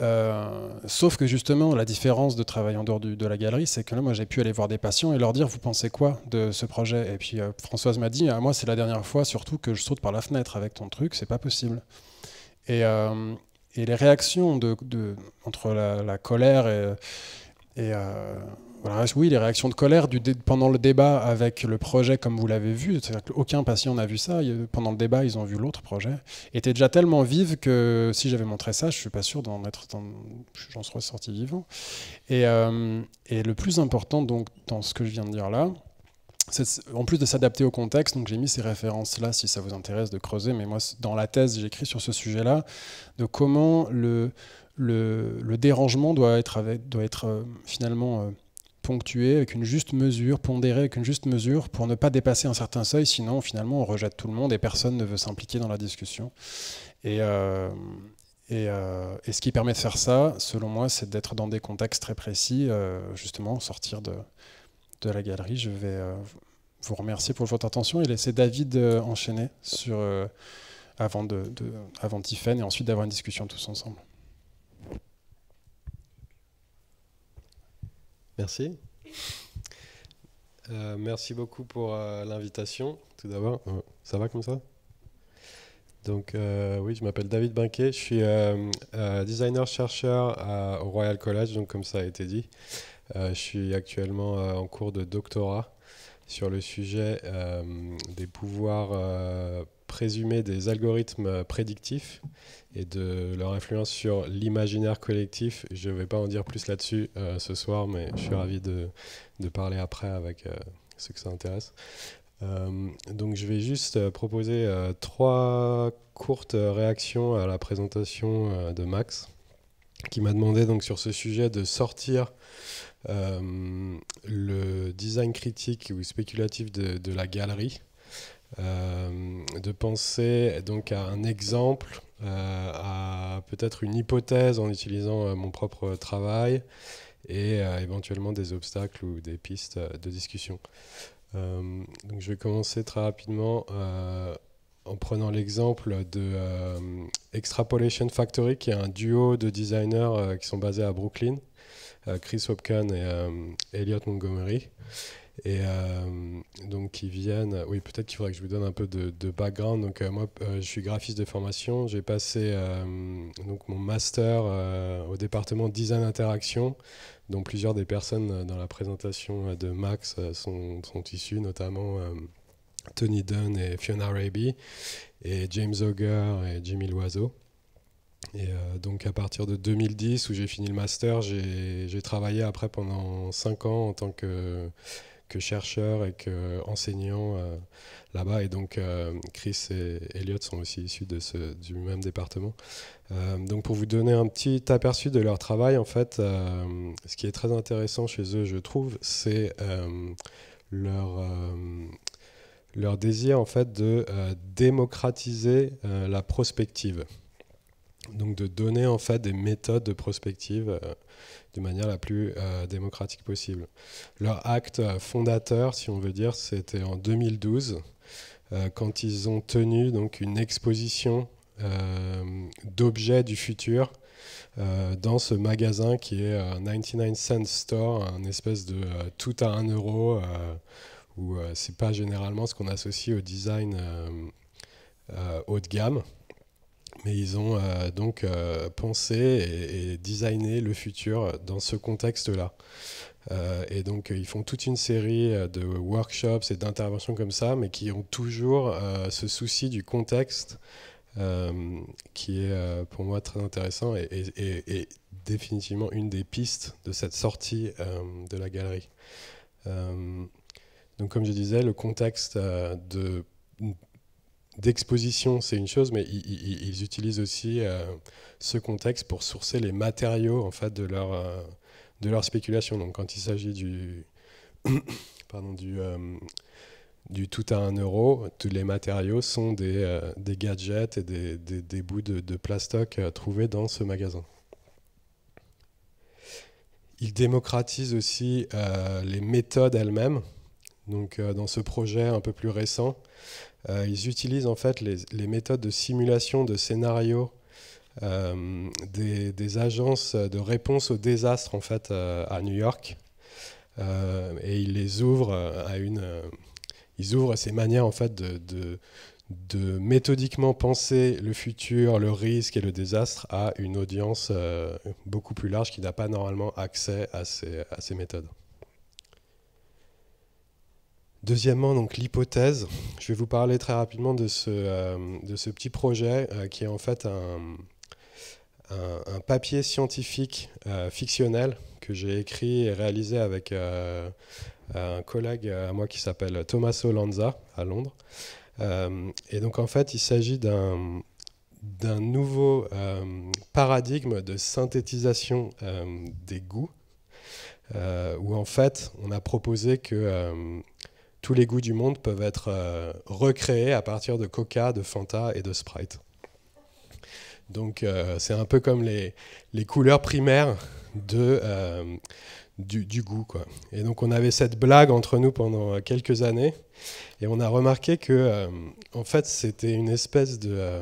Euh, sauf que justement, la différence de travailler en dehors de la galerie, c'est que là, moi, j'ai pu aller voir des patients et leur dire vous pensez quoi de ce projet Et puis euh, Françoise m'a dit ah, moi, c'est la dernière fois surtout que je saute par la fenêtre avec ton truc, c'est pas possible. Et, les réactions entre la, colère et. et oui, les réactions de colère pendant le débat avec le projet, comme vous l'avez vu, aucun patient n'a vu ça. Pendant le débat, ils ont vu l'autre projet. Était déjà tellement vive que si j'avais montré ça, je suis pas sûr d'en être, j'en serais sorti vivant. Euh, et, le plus important, donc, dans ce que je viens de dire là, en plus de s'adapter au contexte, donc j'ai mis ces références-là si ça vous intéresse de creuser, mais moi dans la thèse j'écris sur ce sujet-là, de comment le, le, dérangement doit être, doit être euh, finalement euh, ponctué avec une juste mesure, pondéré avec une juste mesure pour ne pas dépasser un certain seuil, sinon finalement on rejette tout le monde et personne ne veut s'impliquer dans la discussion. Et, euh, euh, ce qui permet de faire ça, selon moi, c'est d'être dans des contextes très précis, euh, justement sortir de, de la galerie. Je vais vous remercier pour votre attention et laisser David enchaîner sur, avant, de, avant Tiffen et ensuite d'avoir une discussion tous ensemble. Merci. Euh, merci beaucoup pour euh, l'invitation. Tout d'abord, euh, ça va comme ça Donc oui, je m'appelle David Binquet, je suis designer chercheur au Royal College, donc comme ça a été dit. je suis actuellement en cours de doctorat sur le sujet des pouvoirs présumer des algorithmes prédictifs et de leur influence sur l'imaginaire collectif. Je ne vais pas en dire plus là-dessus euh, ce soir, mais je suis ravi de, parler après avec euh, ceux que ça intéresse. Euh, donc je vais juste proposer trois courtes réactions à la présentation de Max, qui m'a demandé donc sur ce sujet de sortir le design critique ou spéculatif de la galerie euh, de penser donc à un exemple, euh, à peut-être une hypothèse en utilisant euh, mon propre travail et éventuellement des obstacles ou des pistes de discussion. donc je vais commencer très rapidement en prenant l'exemple de Extrapolation Factory, qui est un duo de designers qui sont basés à Brooklyn, Chris Hopkins et Elliot Montgomery. Et euh, donc, qui viennent. Oui, peut-être qu'il faudrait que je vous donne un peu de, de background. Donc, euh, moi, euh, je suis graphiste de formation. J'ai passé donc mon master au département design interaction, dont plusieurs des personnes dans la présentation de Max sont, sont issues, notamment. Tony Dunn et Fiona Raby, et James Auger et Jimmy Loiseau. Et donc à partir de 2010 où j'ai fini le master, j'ai travaillé après pendant 5 ans en tant que chercheurs et que euh, enseignant euh, là-bas. Et donc, euh, Chris et Elliot sont aussi issus de ce, du même département. donc, pour vous donner un petit aperçu de leur travail, en fait, ce qui est très intéressant chez eux, je trouve, c'est leur leur désir en fait de démocratiser la prospective. Donc de donner en fait des méthodes de prospective de manière la plus euh, démocratique possible. Leur acte euh, fondateur, si on veut dire, c'était en 2012, euh, quand ils ont tenu donc, une exposition d'objets du futur dans ce magasin qui est un 99 cent store, un espèce de tout à 1 euro, où c'est pas généralement ce qu'on associe au design haut de gamme mais ils ont euh, donc euh, pensé et, designé le futur dans ce contexte-là. Euh, et donc ils font toute une série de workshops et d'interventions comme ça, mais qui ont toujours ce souci du contexte qui est pour moi très intéressant et, et, définitivement une des pistes de cette sortie de la galerie. donc comme je disais, le contexte de d'exposition, c'est une chose, mais ils, utilisent aussi euh, ce contexte pour sourcer les matériaux en fait, de, leur, euh, de leur spéculation. Donc quand il s'agit du, pardon, du, euh, du tout à un euro, tous les matériaux sont des, gadgets et des, bouts de, de plastoc trouvés dans ce magasin. Ils démocratisent aussi les méthodes elles-mêmes. Donc dans ce projet un peu plus récent, euh, ils utilisent en fait les, méthodes de simulation de scénarios euh, des, agences de réponse au désastre en fait euh, à New York et ils les ouvrent à une ils ouvrent ces manières en fait de, de, de, méthodiquement penser le futur, le risque et le désastre à une audience beaucoup plus large qui n'a pas normalement accès à ces, à ces méthodes. Deuxièmement, donc l'hypothèse. Je vais vous parler très rapidement de ce, euh, de ce petit projet euh, qui est en fait un, un, papier scientifique euh, fictionnel que j'ai écrit et réalisé avec un collègue à moi qui s'appelle Thomas Lanza à Londres. et donc en fait, il s'agit d'un d'un nouveau paradigme de synthétisation des goûts, où en fait on a proposé que tous les goûts du monde peuvent être euh, recréés à partir de Coca, de Fanta et de Sprite. Donc euh, c'est un peu comme les, couleurs primaires de, euh, du, goût. Quoi. Et donc on avait cette blague entre nous pendant quelques années et on a remarqué que en fait c'était une espèce de,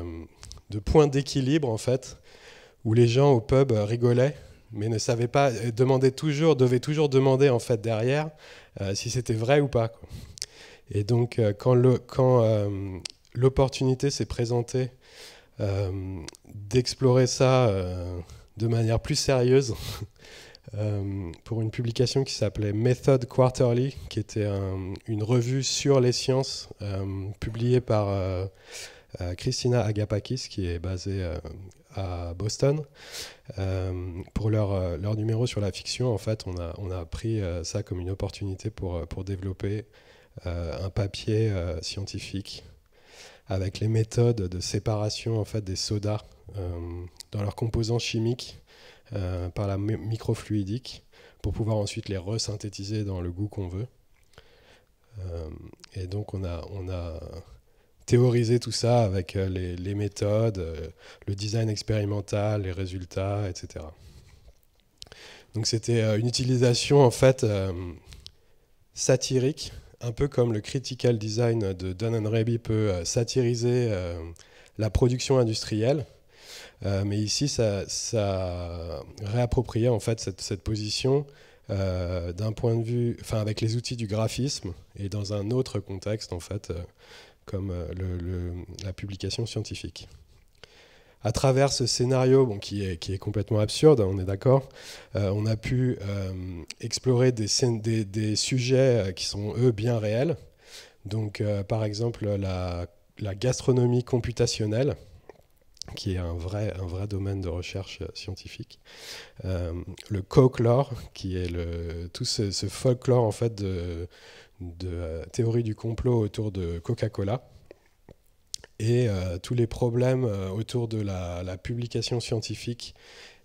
point d'équilibre en fait où les gens au pub rigolaient mais ne savaient pas, demandaient toujours, devaient toujours demander en fait derrière si c'était vrai ou pas. Quoi. Et donc, euh, quand euh, l'opportunité s'est présentée euh, d'explorer ça de manière plus sérieuse, pour une publication qui s'appelait Method Quarterly, qui était une revue sur les sciences publiée par Christina Agapakis, qui est basée à Boston. pour leur, numéro sur la fiction, en fait, on a, pris ça comme une opportunité pour développer euh, un papier euh, scientifique avec les méthodes de séparation en fait, des sodas euh, dans leurs composants chimiques par la microfluidique pour pouvoir ensuite les resynthétiser dans le goût qu'on veut. et donc on a, théorisé tout ça avec les, les, méthodes, le design expérimental, les résultats, etc. Donc c'était une utilisation en fait satirique un peu comme le critical design de Raby peut euh, satiriser euh, la production industrielle, euh, mais ici, ça, ça réappropriait en fait cette, position d'un point de vue, enfin avec les outils du graphisme et dans un autre contexte en fait, comme la publication scientifique à travers ce scénario, bon, qui, est, qui est complètement absurde, on est d'accord, euh, on a pu euh, explorer des, des, sujets euh, qui sont, eux, bien réels. Donc, par exemple, la, gastronomie computationnelle, qui est un vrai, un vrai domaine de recherche scientifique. le folklore, qui est le, tout ce, folklore, en fait, de théorie du complot autour de Coca-Cola et euh, tous les problèmes euh, autour de la, publication scientifique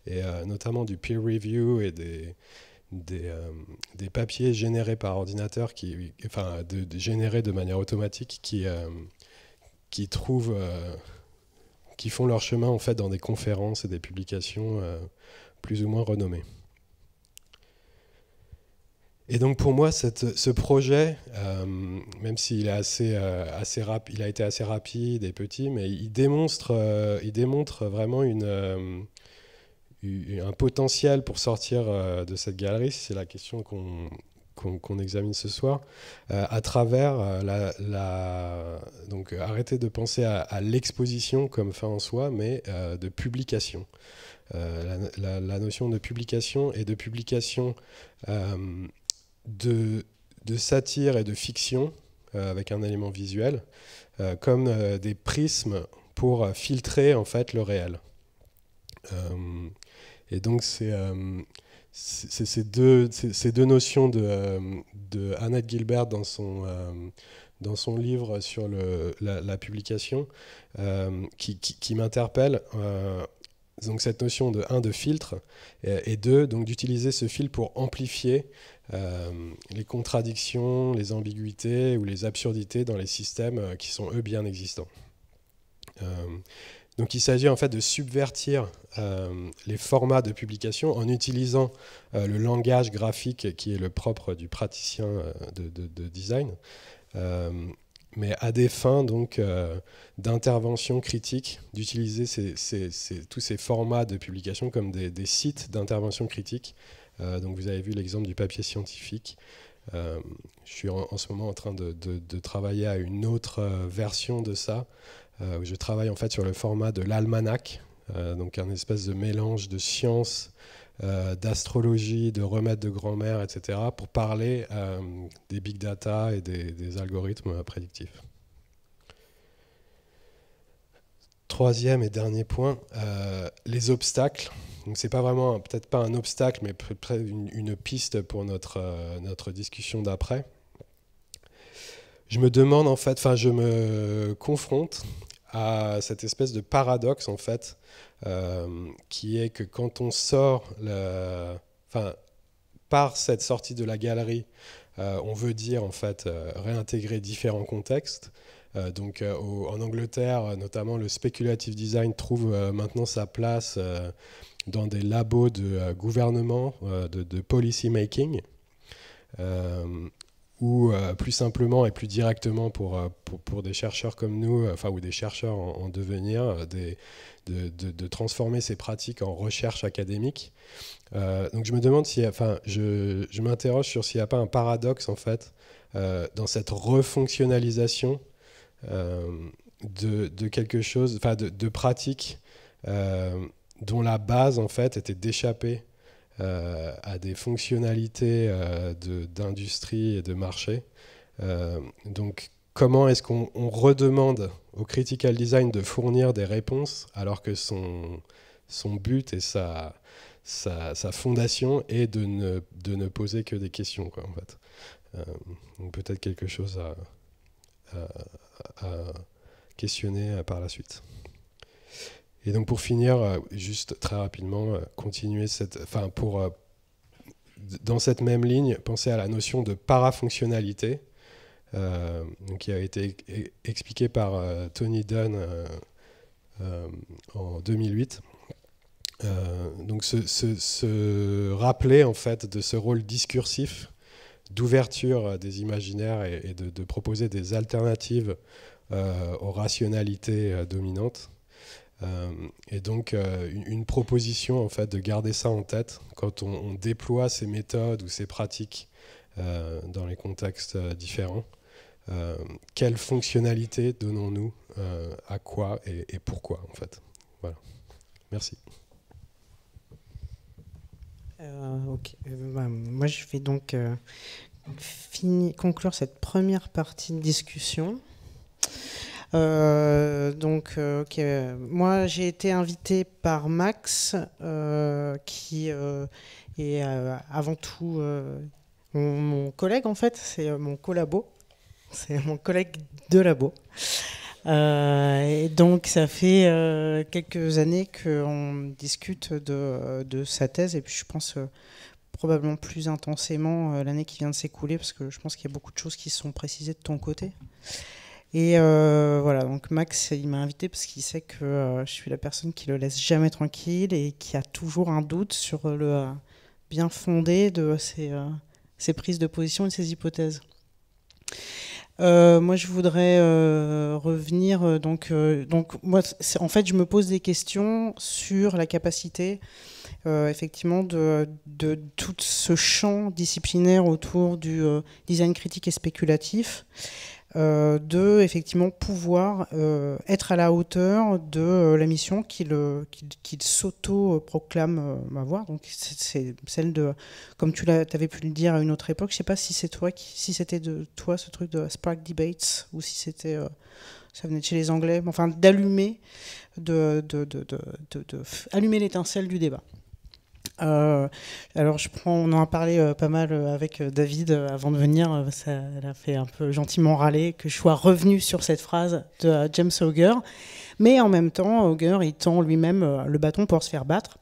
et euh, notamment du peer review et des, papiers générés par ordinateur, enfin, de, générés de manière automatique, qui, trouvent, qui font leur chemin en fait dans des conférences et des publications plus ou moins renommées. Et donc pour moi, cette, ce projet, euh, même s'il est assez, euh, assez rapide, il a été assez rapide et petit, mais il démontre, euh, il démontre vraiment une, un potentiel pour sortir de cette galerie. C'est la question qu'on qu'on examine ce soir, à travers la, Donc arrêter de penser à, l'exposition comme fin en soi, mais de publication. La, la, notion de publication et de publication de, satire et de fiction euh, avec un élément visuel, euh, comme euh, des prismes pour filtrer en fait le réel. et donc c'est ces deux, notions de, de Annette Gilbert dans son, livre sur la, publication qui, qui, m'interpelle. donc cette notion de un de filtre et, et donc d'utiliser ce filtre pour amplifier euh, les contradictions, les ambiguïtés ou les absurdités dans les systèmes euh, qui sont eux bien existants. Euh, donc il s'agit en fait de subvertir les formats de publication en utilisant le langage graphique qui est le propre du praticien de, design, mais à des fins donc d'intervention critique, d'utiliser tous ces formats de publication comme des sites d'intervention critique euh, donc vous avez vu l'exemple du papier scientifique. Euh, je suis en, ce moment en train de, travailler à une autre euh, version de ça. je travaille en fait sur le format de l'almanach, donc un espèce de mélange de science, d'astrologie, de remèdes de grand-mère, etc., pour parler des big data et des, algorithmes prédictifs. Troisième et dernier point, les obstacles donc c'est pas vraiment, peut-être pas un obstacle, mais une, une piste pour euh, notre, discussion d'après. Je me demande en fait, enfin je me confronte à cette espèce de paradoxe en fait, euh, qui est que quand on sort, par cette sortie de la galerie, euh, on veut dire en fait réintégrer différents contextes. Euh, donc euh, en Angleterre, euh, notamment, le speculative design trouve maintenant sa place dans des labos de gouvernement, de, policy making. ou plus simplement et plus directement pour, pour, des chercheurs comme nous, enfin, ou des chercheurs en, devenir, de, transformer ces pratiques en recherche académique. donc je me demande enfin, je, je m'interroge sur s'il n'y a pas un paradoxe en fait dans cette refonctionnalisation euh, de, quelque chose, enfin de, de pratiques euh, dont la base en fait était d'échapper euh, à des fonctionnalités d'industrie et de marché. donc comment est-ce qu'on redemande au critical design de fournir des réponses alors que son, son but et sa, sa, fondation est de ne, de ne, poser que des questions quoi, en fait. Peut-être quelque chose à, à questionner euh, par la suite. Et donc pour finir, euh, juste très rapidement, euh, continuer cette, enfin pour dans cette même ligne, penser à la notion de parafonctionnalité, euh, qui a été e-, expliquée par Tony Dunn en 2008. donc se, se, rappeler en fait de ce rôle discursif d'ouverture euh, des imaginaires et, de, proposer des alternatives euh, aux rationalités euh, dominantes. et donc une, proposition en fait de garder ça en tête quand on, déploie ces méthodes ou ces pratiques dans les contextes différents. quelle fonctionnalité donnons-nous à quoi et, pourquoi en fait. Merci. Euh, ok. Euh, bah, moi, je vais donc euh, conclure cette première partie de discussion. donc, moi, j'ai été invité par Max, qui est avant tout mon, collègue, en fait, c'est mon collabo, c'est mon collègue de labo. Euh, et donc, ça fait euh, quelques années qu'on discute de, sa thèse, et puis je pense euh, probablement plus intensément l'année qui vient de s'écouler, parce que je pense qu'il y a beaucoup de choses qui sont précisées de ton côté. Et voilà, donc Max, il m'a invité parce qu'il sait que je suis la personne qui le laisse jamais tranquille et qui a toujours un doute sur le bien fondé de ses, ses, prises de position et de ses hypothèses. Euh, moi, je voudrais euh, revenir. Euh, donc, donc, moi, en fait, je me pose des questions sur la capacité, effectivement, de, de, tout ce champ disciplinaire autour du design critique et spéculatif. Euh, de effectivement pouvoir euh, être à la hauteur de euh, la mission qu'il s'auto-proclame avoir. Donc c'est celle de, comme tu avais pu le dire à une autre époque, je sais pas si c'est toi, si c'était de toi ce truc de Spark Debates ou si c'était ça venait de chez les Anglais, enfin d'allumer, de, de allumer l'étincelle du débat. Euh, alors, je prends, on en a parlé euh, pas mal euh, avec David avant de venir. Ça, elle a fait un peu gentiment râler que je sois revenu sur cette phrase de James Auger. Mais en même temps, Auger, il tend lui-même le bâton pour se faire battre.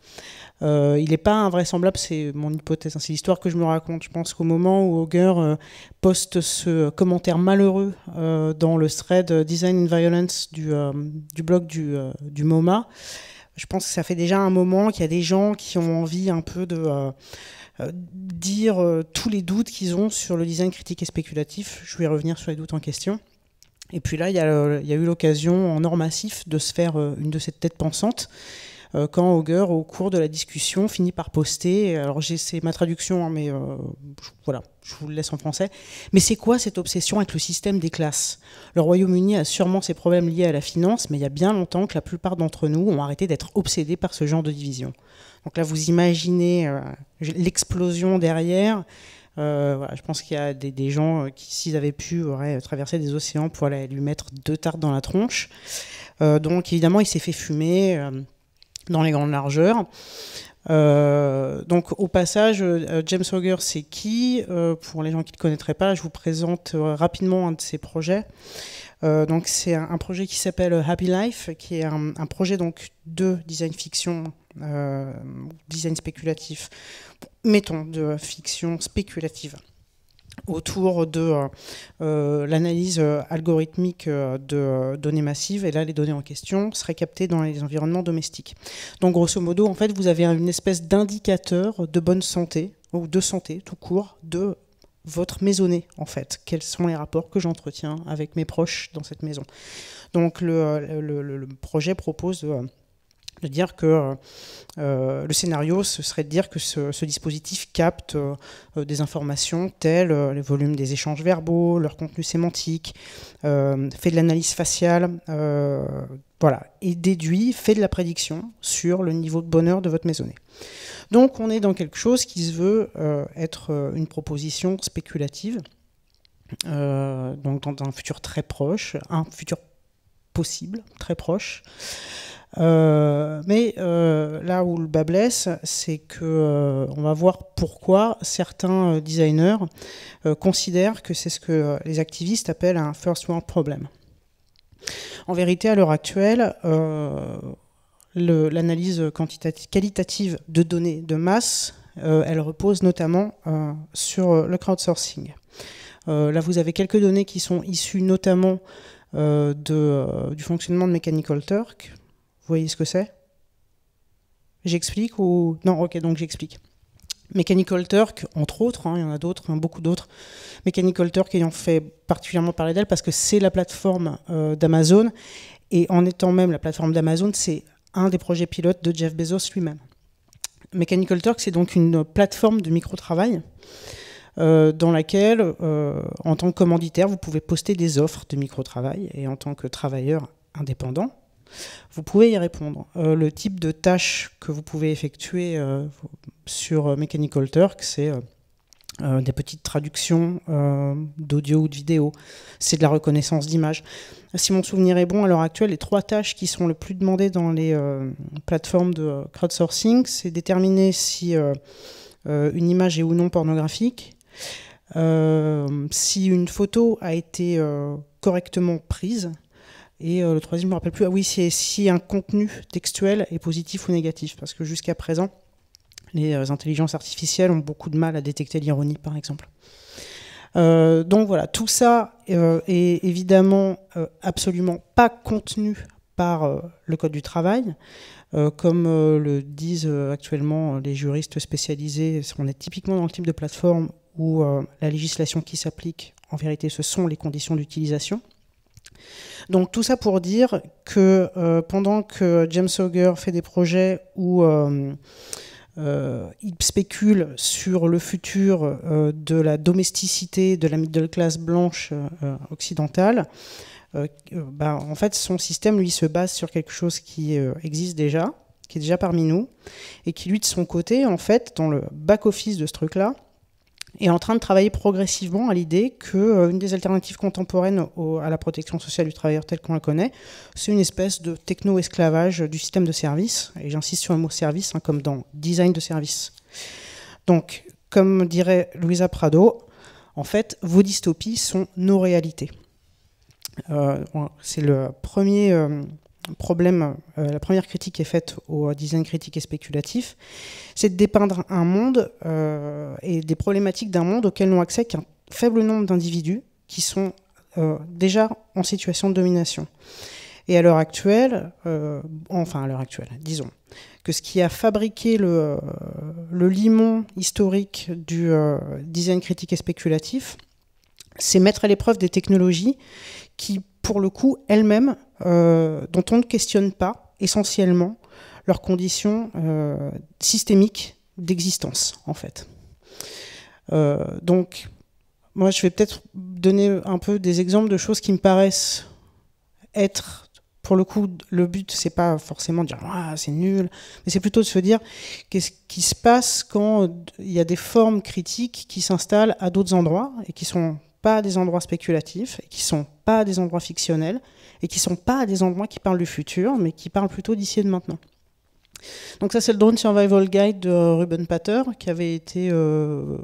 il n'est pas invraisemblable, c'est mon hypothèse, hein, c'est l'histoire que je me raconte. Je pense qu'au moment où Auger poste ce commentaire malheureux dans le thread Design and Violence du, blog du, du MoMA, je pense que ça fait déjà un moment qu'il y a des gens qui ont envie un peu de euh, euh, dire euh, tous les doutes qu'ils ont sur le design critique et spéculatif. Je vais revenir sur les doutes en question. Et puis là, il y a, eu l'occasion en or massif de se faire une de ces têtes pensantes. Euh, quand Auger, au cours de la discussion, finit par poster, alors j'ai ma traduction, hein, mais euh, je, voilà, je vous le laisse en français, mais c'est quoi cette obsession avec le système des classes Le Royaume-Uni a sûrement ses problèmes liés à la finance, mais il y a bien longtemps que la plupart d'entre nous ont arrêté d'être obsédés par ce genre de division. Donc là, vous imaginez euh, l'explosion derrière. voilà, je pense qu'il y a des, gens qui, s'ils avaient pu, auraient traversé des océans pour aller lui mettre deux tartes dans la tronche. donc évidemment, il s'est fait fumer dans les grandes largeurs. Euh, donc au passage, euh, James Auger, c'est qui euh, Pour les gens qui ne connaîtraient pas, je vous présente rapidement un de ses projets. donc c'est un, projet qui s'appelle Happy Life, qui est un, projet donc de design fiction, design spéculatif, mettons de fiction spéculative autour de euh, euh, l'analyse euh, algorithmique de données massives, et là les données en question seraient captées dans les environnements domestiques. Donc grosso modo, en fait, vous avez une espèce d'indicateur de bonne santé, ou de santé tout court, de votre maisonnée en fait. Quels sont les rapports que j'entretiens avec mes proches dans cette maison. Donc le, projet propose dire que euh, le scénario, ce serait de dire que ce, dispositif capte euh, des informations telles euh, les volumes des échanges verbaux, leur contenu sémantique, fait de l'analyse faciale, voilà, et déduit, fait de la prédiction sur le niveau de bonheur de votre maisonnée. Donc on est dans quelque chose qui se veut être une proposition spéculative, donc dans un futur très proche, un futur possible, très proche. Euh, mais euh, là où le bas blesse, c'est que euh, on va voir pourquoi certains designers considèrent que c'est ce que les activistes appellent un first world problem. En vérité, à l'heure actuelle, l'analyse qualitative de données de masse, elle repose notamment sur le crowdsourcing. là, vous avez quelques données qui sont issues notamment du fonctionnement de Mechanical Turk, vous voyez ce que c'est J'explique ou... Non, ok, donc j'explique. Mechanical Turk, entre autres, hein, il y en a d'autres, hein, beaucoup d'autres. Mechanical Turk ayant fait particulièrement parler d'elle parce que c'est la plateforme euh, d'Amazon. Et en étant même la plateforme d'Amazon, c'est un des projets pilotes de Jeff Bezos lui-même. Mechanical Turk, c'est donc une plateforme de micro-travail euh, dans laquelle, euh, en tant que commanditaire, vous pouvez poster des offres de micro-travail et en tant que travailleur indépendant, vous pouvez y répondre. Euh, le type de tâches que vous pouvez effectuer euh, sur euh, Mechanical Turk, c'est des petites traductions d'audio ou de vidéo. C'est de la reconnaissance d'images. Si mon souvenir est bon, à l'heure actuelle, les trois tâches qui sont le plus demandées dans les plateformes de crowdsourcing, c'est déterminer si une image est ou non pornographique, si une photo a été correctement prise, et euh, le troisième, je ne me rappelle plus, ah oui, c'est si un contenu textuel est positif ou négatif. Parce que jusqu'à présent, les euh, intelligences artificielles ont beaucoup de mal à détecter l'ironie, par exemple. Euh, donc voilà, tout ça est évidemment absolument pas contenu par le Code du travail. comme le disent actuellement les juristes spécialisés, on est typiquement dans le type de plateforme où la législation qui s'applique, en vérité, ce sont les conditions d'utilisation. Donc tout ça pour dire que euh, pendant que James Auger fait des projets où euh, euh, il spécule sur le futur de la domesticité de la middle class blanche occidentale, bah, en fait son système lui se base sur quelque chose qui existe déjà, qui est déjà parmi nous, et qui lui de son côté, en fait, dans le back-office de ce truc-là, est en train de travailler progressivement à l'idée qu'une euh, une des alternatives contemporaines à la protection sociale du travailleur telle qu'on la connaît, c'est une espèce de techno-esclavage du système de service, et j'insiste sur le mot service, hein, comme dans design de service. Donc, comme dirait Louisa Prado, en fait, vos dystopies sont nos réalités. Euh, c'est le premier, euh, problème, euh, la première critique est faite au design critique et spéculatif, c'est de dépeindre un monde euh, et des problématiques d'un monde auquel n'ont accès qu'un faible nombre d'individus qui sont euh, déjà en situation de domination. Et à l'heure actuelle, enfin à l'heure actuelle, disons, que ce qui a fabriqué le limon historique du design critique et spéculatif, c'est mettre à l'épreuve des technologies qui, pour le coup, elles-mêmes euh, dont on ne questionne pas essentiellement leurs conditions euh, systémiques d'existence, en fait. Euh, donc, moi, je vais peut-être donner un peu des exemples de choses qui me paraissent être, pour le coup, le but, c'est pas forcément de dire ah, c'est nul, mais c'est plutôt de se dire qu'est-ce qui se passe quand il y a des formes critiques qui s'installent à d'autres endroits et qui sont pas des endroits spéculatifs, et qui sont pas des endroits fictionnels, et qui ne sont pas des endroits qui parlent du futur, mais qui parlent plutôt d'ici et de maintenant. Donc ça, c'est le Drone Survival Guide de Ruben Pater, qui avait été, euh,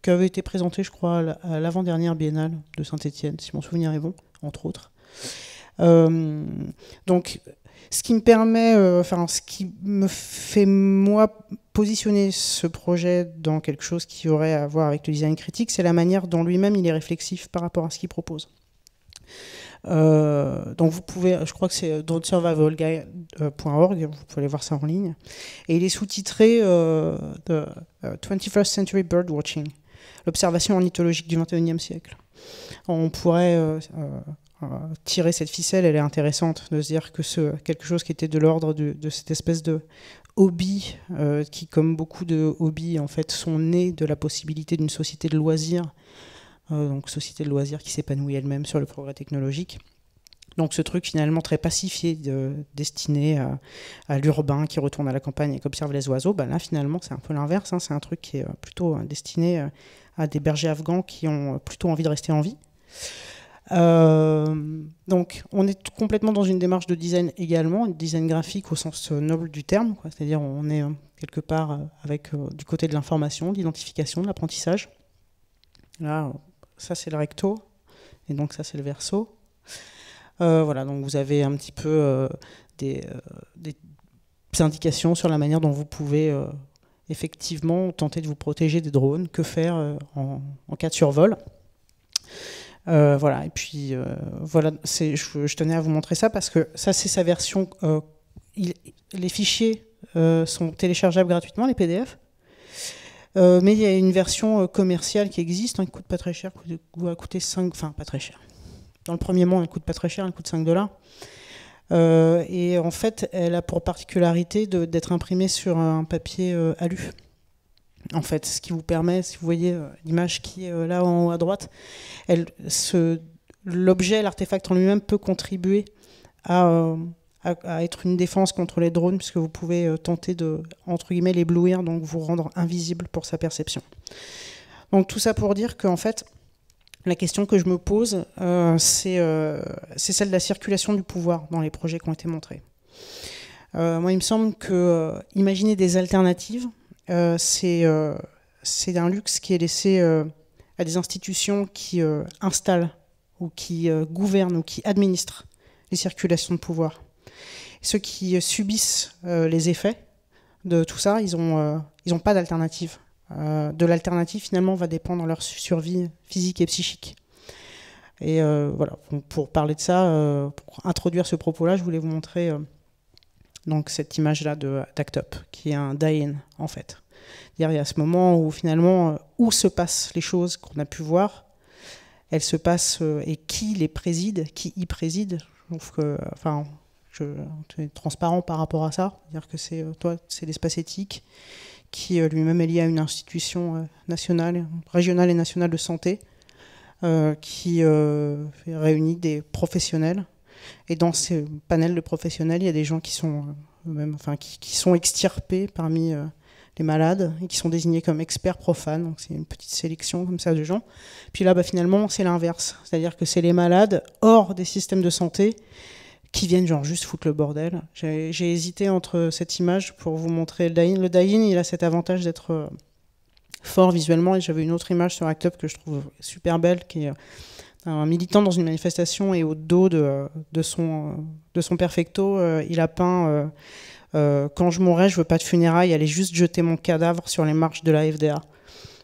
qui avait été présenté, je crois, à l'avant-dernière biennale de saint etienne si mon souvenir est bon, entre autres. Euh, donc, ce qui me permet, euh, enfin, ce qui me fait, moi, positionner ce projet dans quelque chose qui aurait à voir avec le design critique, c'est la manière dont lui-même il est réflexif par rapport à ce qu'il propose. Euh, donc vous pouvez, je crois que c'est euh, dontsurvivalguy.org, vous pouvez voir ça en ligne. Et il est sous-titré 21st euh, Century Watching", l'observation ornithologique du 21e siècle. On pourrait tirer cette ficelle, elle est intéressante de se dire que ce, quelque chose qui était de l'ordre de, de, cette espèce de hobby qui, comme beaucoup de hobbies, en fait, sont nés de la possibilité d'une société de loisirs euh, donc société de loisirs qui s'épanouit elle-même sur le progrès technologique. Donc ce truc finalement très pacifié, destiné à, l'urbain qui retourne à la campagne et qui observe les oiseaux, ben là finalement c'est un peu l'inverse, hein. c'est un truc qui est euh, plutôt euh, destiné à des bergers afghans qui ont plutôt envie de rester en vie. donc on est complètement dans une démarche de design également, une design graphique au sens noble du terme, c'est-à-dire on est quelque part avec du côté de l'information, de l'identification, de l'apprentissage. Là, ça c'est le recto, et donc ça c'est le verso. Euh, voilà, donc vous avez un petit peu euh, euh, des, indications sur la manière dont vous pouvez effectivement tenter de vous protéger des drones, que faire en, cas de survol. voilà, et puis voilà, je, je, tenais à vous montrer ça parce que ça c'est sa version. les fichiers sont téléchargeables gratuitement, les PDF. Euh, mais il y a une version euh, commerciale qui existe, hein, qui ne coûte pas très cher, qui va coûter 5, enfin pas très cher. Dans le premier mois, elle coûte pas très cher, elle coûte 5 dollars. Euh, et en fait, elle a pour particularité d'être imprimée sur un papier alu. En fait, ce qui vous permet, si vous voyez l'image qui est là en haut à droite, l'objet, l'artefact en lui-même peut contribuer à à, être une défense contre les drones, puisque vous pouvez euh, tenter de, entre guillemets, l'éblouir, donc vous rendre invisible pour sa perception. Donc tout ça pour dire qu'en fait, la question que je me pose, euh, euh, c'est celle de la circulation du pouvoir dans les projets qui ont été montrés. moi, il me semble que imaginer des alternatives, c'est un luxe qui est laissé à des institutions qui installent ou qui gouvernent ou qui administrent les circulations de pouvoir ceux qui euh, subissent euh, les effets de tout ça, ils n'ont euh, ils pas d'alternative. de l'alternative, finalement, va dépendre leur survie physique et psychique. Et voilà, pour parler de ça, pour introduire ce propos-là, je voulais vous montrer donc cette image-là de d'Act qui est un die-in en fait. Il y a ce moment où finalement, où se passent les choses qu'on a pu voir, elles se passent et qui les préside, qui y préside. que, enfin, je, euh, es transparent par rapport à ça. C'est-à-dire que c'est euh, toi, c'est l'espace éthique qui euh, lui-même est lié à une institution nationale, régionale et nationale de santé, qui réunit des professionnels. Et dans ces panels de professionnels, il y a des gens qui sont enfin qui, sont extirpés parmi les malades et qui sont désignés comme experts profanes. Donc c'est une petite sélection comme ça de gens. Puis là, bah, finalement, c'est l'inverse, c'est-à-dire que c'est les malades hors des systèmes de santé qui viennent genre juste foutre le bordel. J'ai hésité entre cette image pour vous montrer le die Le die il a cet avantage d'être euh, fort visuellement et j'avais une autre image sur Act Up que je trouve super belle qui est euh, un militant dans une manifestation et au dos de, son, euh, de son perfecto, il a peint Quand je mourrai, je veux pas de funérailles, allez juste jeter mon cadavre sur les marches de la FDA.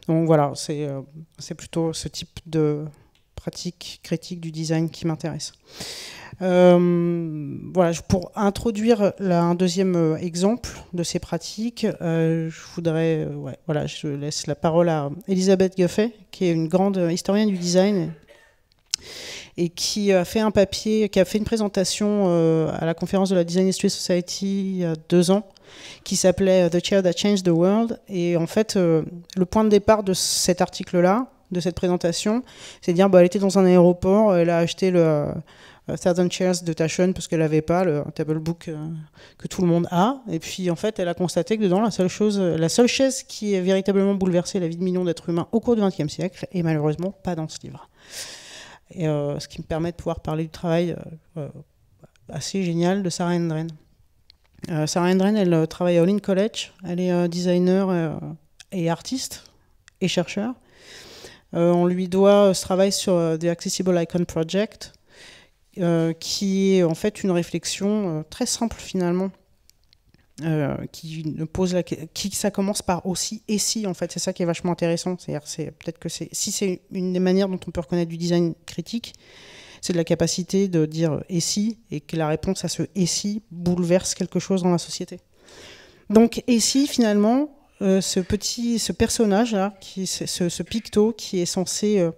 Donc voilà, c'est plutôt ce type de, pratiques critiques du design qui m'intéresse. Euh, voilà, pour introduire un deuxième euh, exemple de ces pratiques, euh, je voudrais, voilà, je laisse la parole à Elisabeth Goffet, qui est une grande historienne du design et qui a fait un papier, qui a fait une présentation à la conférence de la Design History Society il y a deux ans, qui s'appelait The Chair That Changed the World. Et en fait, le point de départ de cet article-là, de cette présentation, c'est dire bah, elle était dans un aéroport, elle a acheté le euh, Thousand Chairs de Taschen parce qu'elle n'avait pas le table book euh, que tout le monde a. Et puis en fait, elle a constaté que dedans, la seule chose, euh, la seule chaise qui a véritablement bouleversé la vie de millions d'êtres humains au cours du XXe siècle est malheureusement pas dans ce livre. Et, ce qui me permet de pouvoir parler du travail assez génial de Sarah Endren. Sarah Endren, elle travaille à Olin College. Elle est designer et artiste et chercheur. Euh, on lui doit euh, ce travail sur euh, The Accessible Icon Project, qui est en fait une réflexion très simple finalement. qui pose la qui ça commence par aussi et si en fait c'est ça qui est vachement intéressant c'est-à-dire c'est à dire peut être que c'est si c'est une des manières dont on peut reconnaître du design critique c'est de la capacité de dire et si et que la réponse à ce et si bouleverse quelque chose dans la société donc et si finalement euh, ce petit ce personnage là, qui ce, ce, picto qui est censé euh,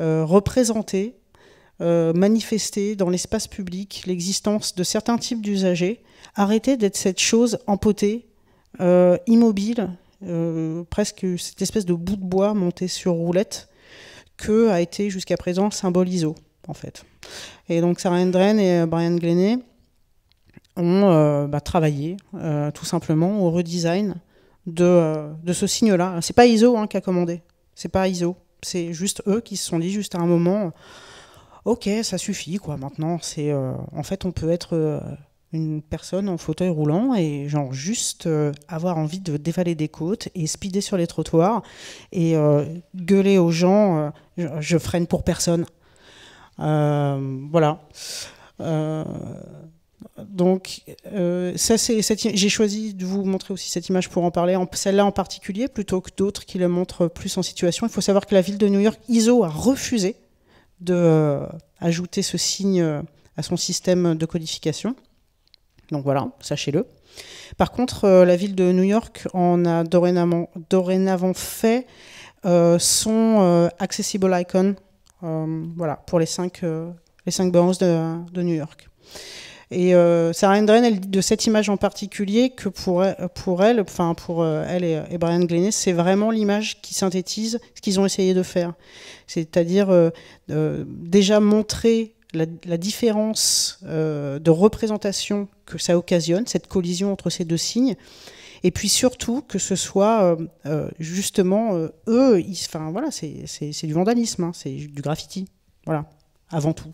euh, représenter, manifester dans l'espace public l'existence de certains types d'usagers, arrêter d'être cette chose empotée, immobile, presque cette espèce de bout de bois monté sur roulette que a été jusqu'à présent Symboliso en fait. Et donc Sarah Endren et Brian Glenay ont bah, travaillé tout simplement au redesign euh, de, ce signe-là. C'est pas ISO hein, qui a commandé, c'est pas ISO, c'est juste eux qui se sont dit juste à un moment, ok, ça suffit quoi. Maintenant, c'est euh, en fait on peut être euh, une personne en fauteuil roulant et genre juste avoir envie de dévaler des côtes et speeder sur les trottoirs et gueuler aux gens je, freine pour personne voilà donc, euh, ça, c'est j'ai choisi de vous montrer aussi cette image pour en parler, celle-là en particulier, plutôt que d'autres qui le montrent plus en situation. Il faut savoir que la ville de New York, ISO, a refusé d'ajouter euh, ajouter ce signe euh, à son système de codification. Donc voilà, sachez-le. Par contre, la ville de New York en a dorénavant, fait son Accessible Icon voilà, pour les cinq, les cinq boroughs de, de New York. Et euh, Sarah Hendren, elle dit de cette image en particulier que pour elle, enfin pour euh, elle et, Brian Glenis, c'est vraiment l'image qui synthétise ce qu'ils ont essayé de faire. C'est-à-dire euh, déjà montrer la, différence de représentation que ça occasionne, cette collision entre ces deux signes. Et puis surtout que ce soit justement eux, enfin voilà, c'est du vandalisme, hein, c'est du graffiti, voilà, avant tout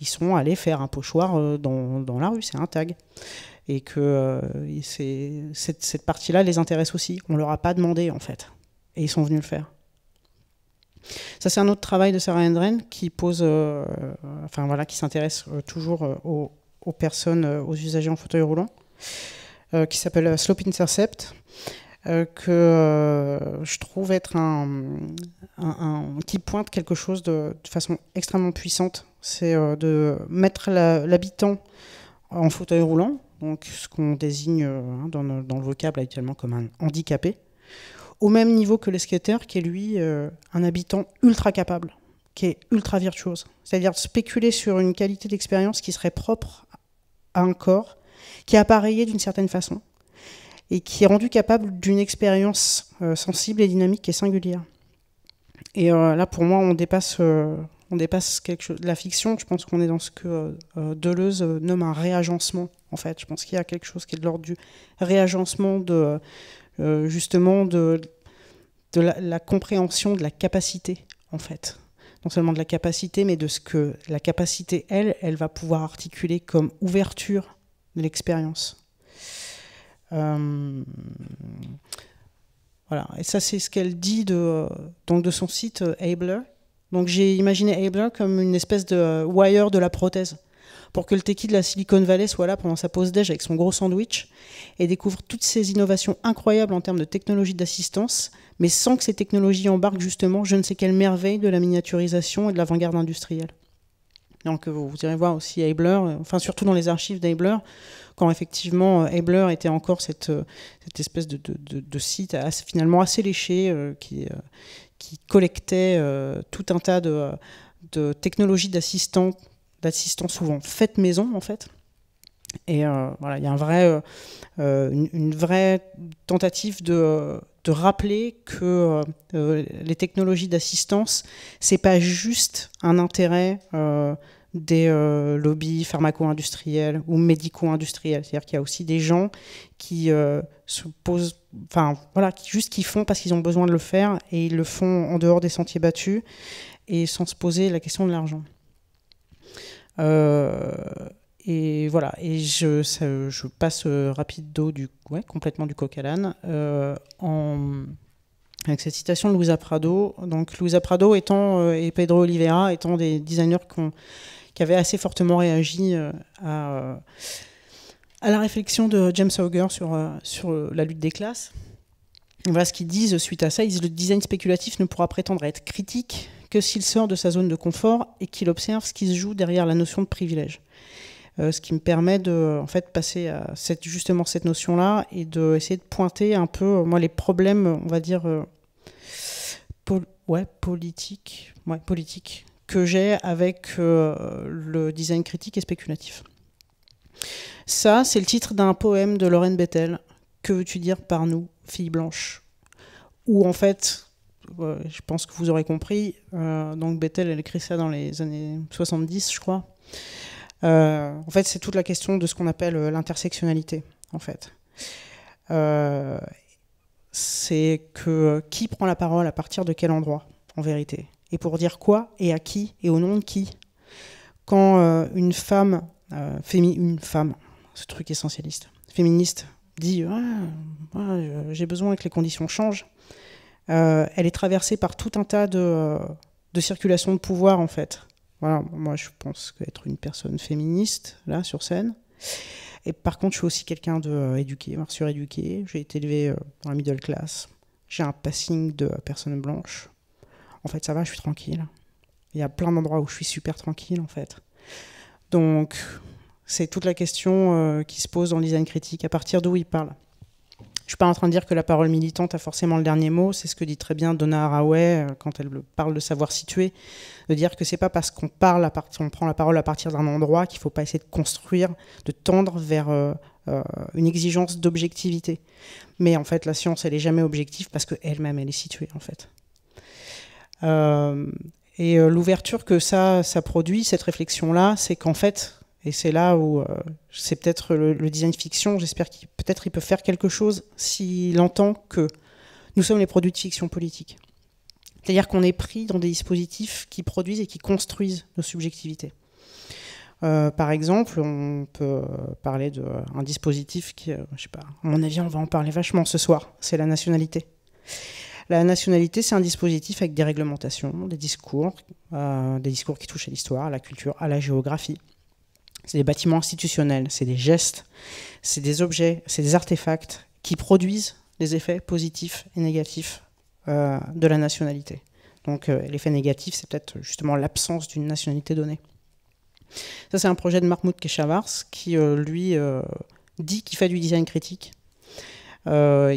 ils sont allés faire un pochoir euh, dans, dans la rue, c'est un tag. Et que euh, cette, cette partie-là les intéresse aussi. On leur a pas demandé, en fait. Et ils sont venus le faire. Ça, c'est un autre travail de Sarah Hendren qui pose, euh, enfin voilà, qui s'intéresse toujours aux, aux, personnes, aux usagers en fauteuil roulant, qui s'appelle Slope Intercept. que je trouve être un, un, qui pointe quelque chose de façon extrêmement puissante c'est euh, de mettre l'habitant en fauteuil roulant, donc ce qu'on désigne euh, hein, dans, le vocable actuellement comme un handicapé, au même niveau que le skater, qui est lui euh, un habitant ultra capable, qui est ultra virtuose. C'est-à-dire spéculer sur une qualité d'expérience qui serait propre à un corps, qui est appareillé d'une certaine façon, et qui est rendu capable d'une expérience sensible et dynamique et singulière. Et là, pour moi, on dépasse on dépasse quelque chose. La fiction, je pense qu'on est dans ce que euh, euh, Deleuze euh, nomme un réagencement, en fait. Je pense qu'il y a quelque chose qui est de l'ordre du réagencement de, justement, de, la, compréhension de la capacité, en fait. Non seulement de la capacité, mais de ce que la capacité, elle, elle va pouvoir articuler comme ouverture de l'expérience. Voilà, et ça c'est ce qu'elle dit de, donc de son site Abler, donc j'ai imaginé Abler comme une espèce de euh, wire de la prothèse pour que le techie de la Silicon Valley soit là pendant sa pause déj avec son gros sandwich et découvre toutes ces innovations incroyables en termes de technologies d'assistance, mais sans que ces technologies embarquent justement je ne sais quelle merveille de la miniaturisation et de l'avant-garde industrielle. Donc euh, vous, irez voir aussi Abler, euh, enfin surtout dans les archives d'Abler, quand effectivement Abler était encore cette, cette espèce de, de, site finalement assez léché qui, qui collectait euh, tout un tas de, technologies d'assistants, d'assistants souvent faites maison en fait. Et euh, voilà, il y a un vrai, euh, une, vraie tentative de, rappeler que les technologies d'assistance, c'est pas juste un intérêt des lobbies pharmaco-industriels ou médico-industriels. C'est-à-dire qu'il y a aussi des gens qui se posent enfin voilà, juste qu'ils font parce qu'ils ont besoin de le faire et ils le font en dehors des sentiers battus et sans se poser la question de l'argent. Euh, et voilà, et je, passe euh, rapide complètement du coq à l'âne euh, avec cette citation de Louisa Prado. Donc Louisa Prado étant, et Pedro Oliveira étant des designers qui avaient assez fortement réagi à à la réflexion de James Hauger euh, sur, la lutte des classes. on voit ce qu'ils disent suite à ça. Ils le design spéculatif ne pourra prétendre à être critique que s'il sort de sa zone de confort et qu'il observe ce qui se joue derrière la notion de privilège. Euh, ce qui me permet de en fait passer à cette, justement cette notion là et d'essayer de pointer un peu euh, moi les problèmes on va dire politique politique que j'ai avec le design critique et spéculatif. Ça, c'est le titre d'un poème de Lorraine Bethel. Que veux-tu dire par nous, fille blanche Ou en fait, je pense que vous aurez compris, euh, donc Bethel, elle écrit ça dans les années 70, je crois. Euh, en fait, c'est toute la question de ce qu'on appelle euh, l'intersectionnalité, en fait. c'est que qui prend la parole à partir de quel endroit, en vérité Et pour dire quoi et à qui et au nom de qui Quand une femme euh, une femme, ce truc essentialiste, féministe, dit ah, ah euh, j'ai besoin que les conditions changent. Euh, elle est traversée par tout un tas de, de circulations de pouvoir en fait. Voilà, moi je pense qu'être une personne féministe là sur scène. Et par contre, je suis aussi quelqu'un de euh, éduqué, J'ai été élevé euh, dans la middle class. J'ai un passing de personne blanche. En fait, ça va, je suis tranquille. Il y a plein d'endroits où je suis super tranquille en fait. Donc, c'est toute la question euh, qui se pose dans le design critique, à partir d'où il parle. Je ne suis pas en train de dire que la parole militante a forcément le dernier mot, c'est ce que dit très bien Donna Haraway euh, quand elle parle de savoir situer, de dire que c'est pas parce qu'on parle, à on prend la parole à partir d'un endroit qu'il ne faut pas essayer de construire, de tendre vers euh, une exigence d'objectivité. Mais en fait, la science, elle n'est jamais objective parce qu'elle-même, elle est située, en fait. Et euh, l'ouverture que ça, produit, cette réflexion-là, c'est qu'en fait, et c'est là où euh, c'est peut-être le, design fiction, j'espère qu'il peut-être il peut faire quelque chose s'il entend que nous sommes les produits de fiction politique. C'est-à-dire qu'on est pris dans des dispositifs qui produisent et qui construisent nos subjectivités. Euh, par exemple, on peut parler d'un dispositif qui, je sais pas, à mon avis, on va en parler vachement ce soir, c'est la nationalité. La nationalité, c'est un dispositif avec des réglementations, des discours, euh, des discours qui touchent à l'histoire, à la culture, à la géographie. C'est des bâtiments institutionnels, c'est des gestes, c'est des objets, c'est des artefacts qui produisent des effets positifs et négatifs euh, de la nationalité. Donc euh, l'effet négatif, c'est peut-être justement l'absence d'une nationalité donnée. Ça, c'est un projet de Mahmoud Keshavars qui, lui, dit qu'il fait du design critique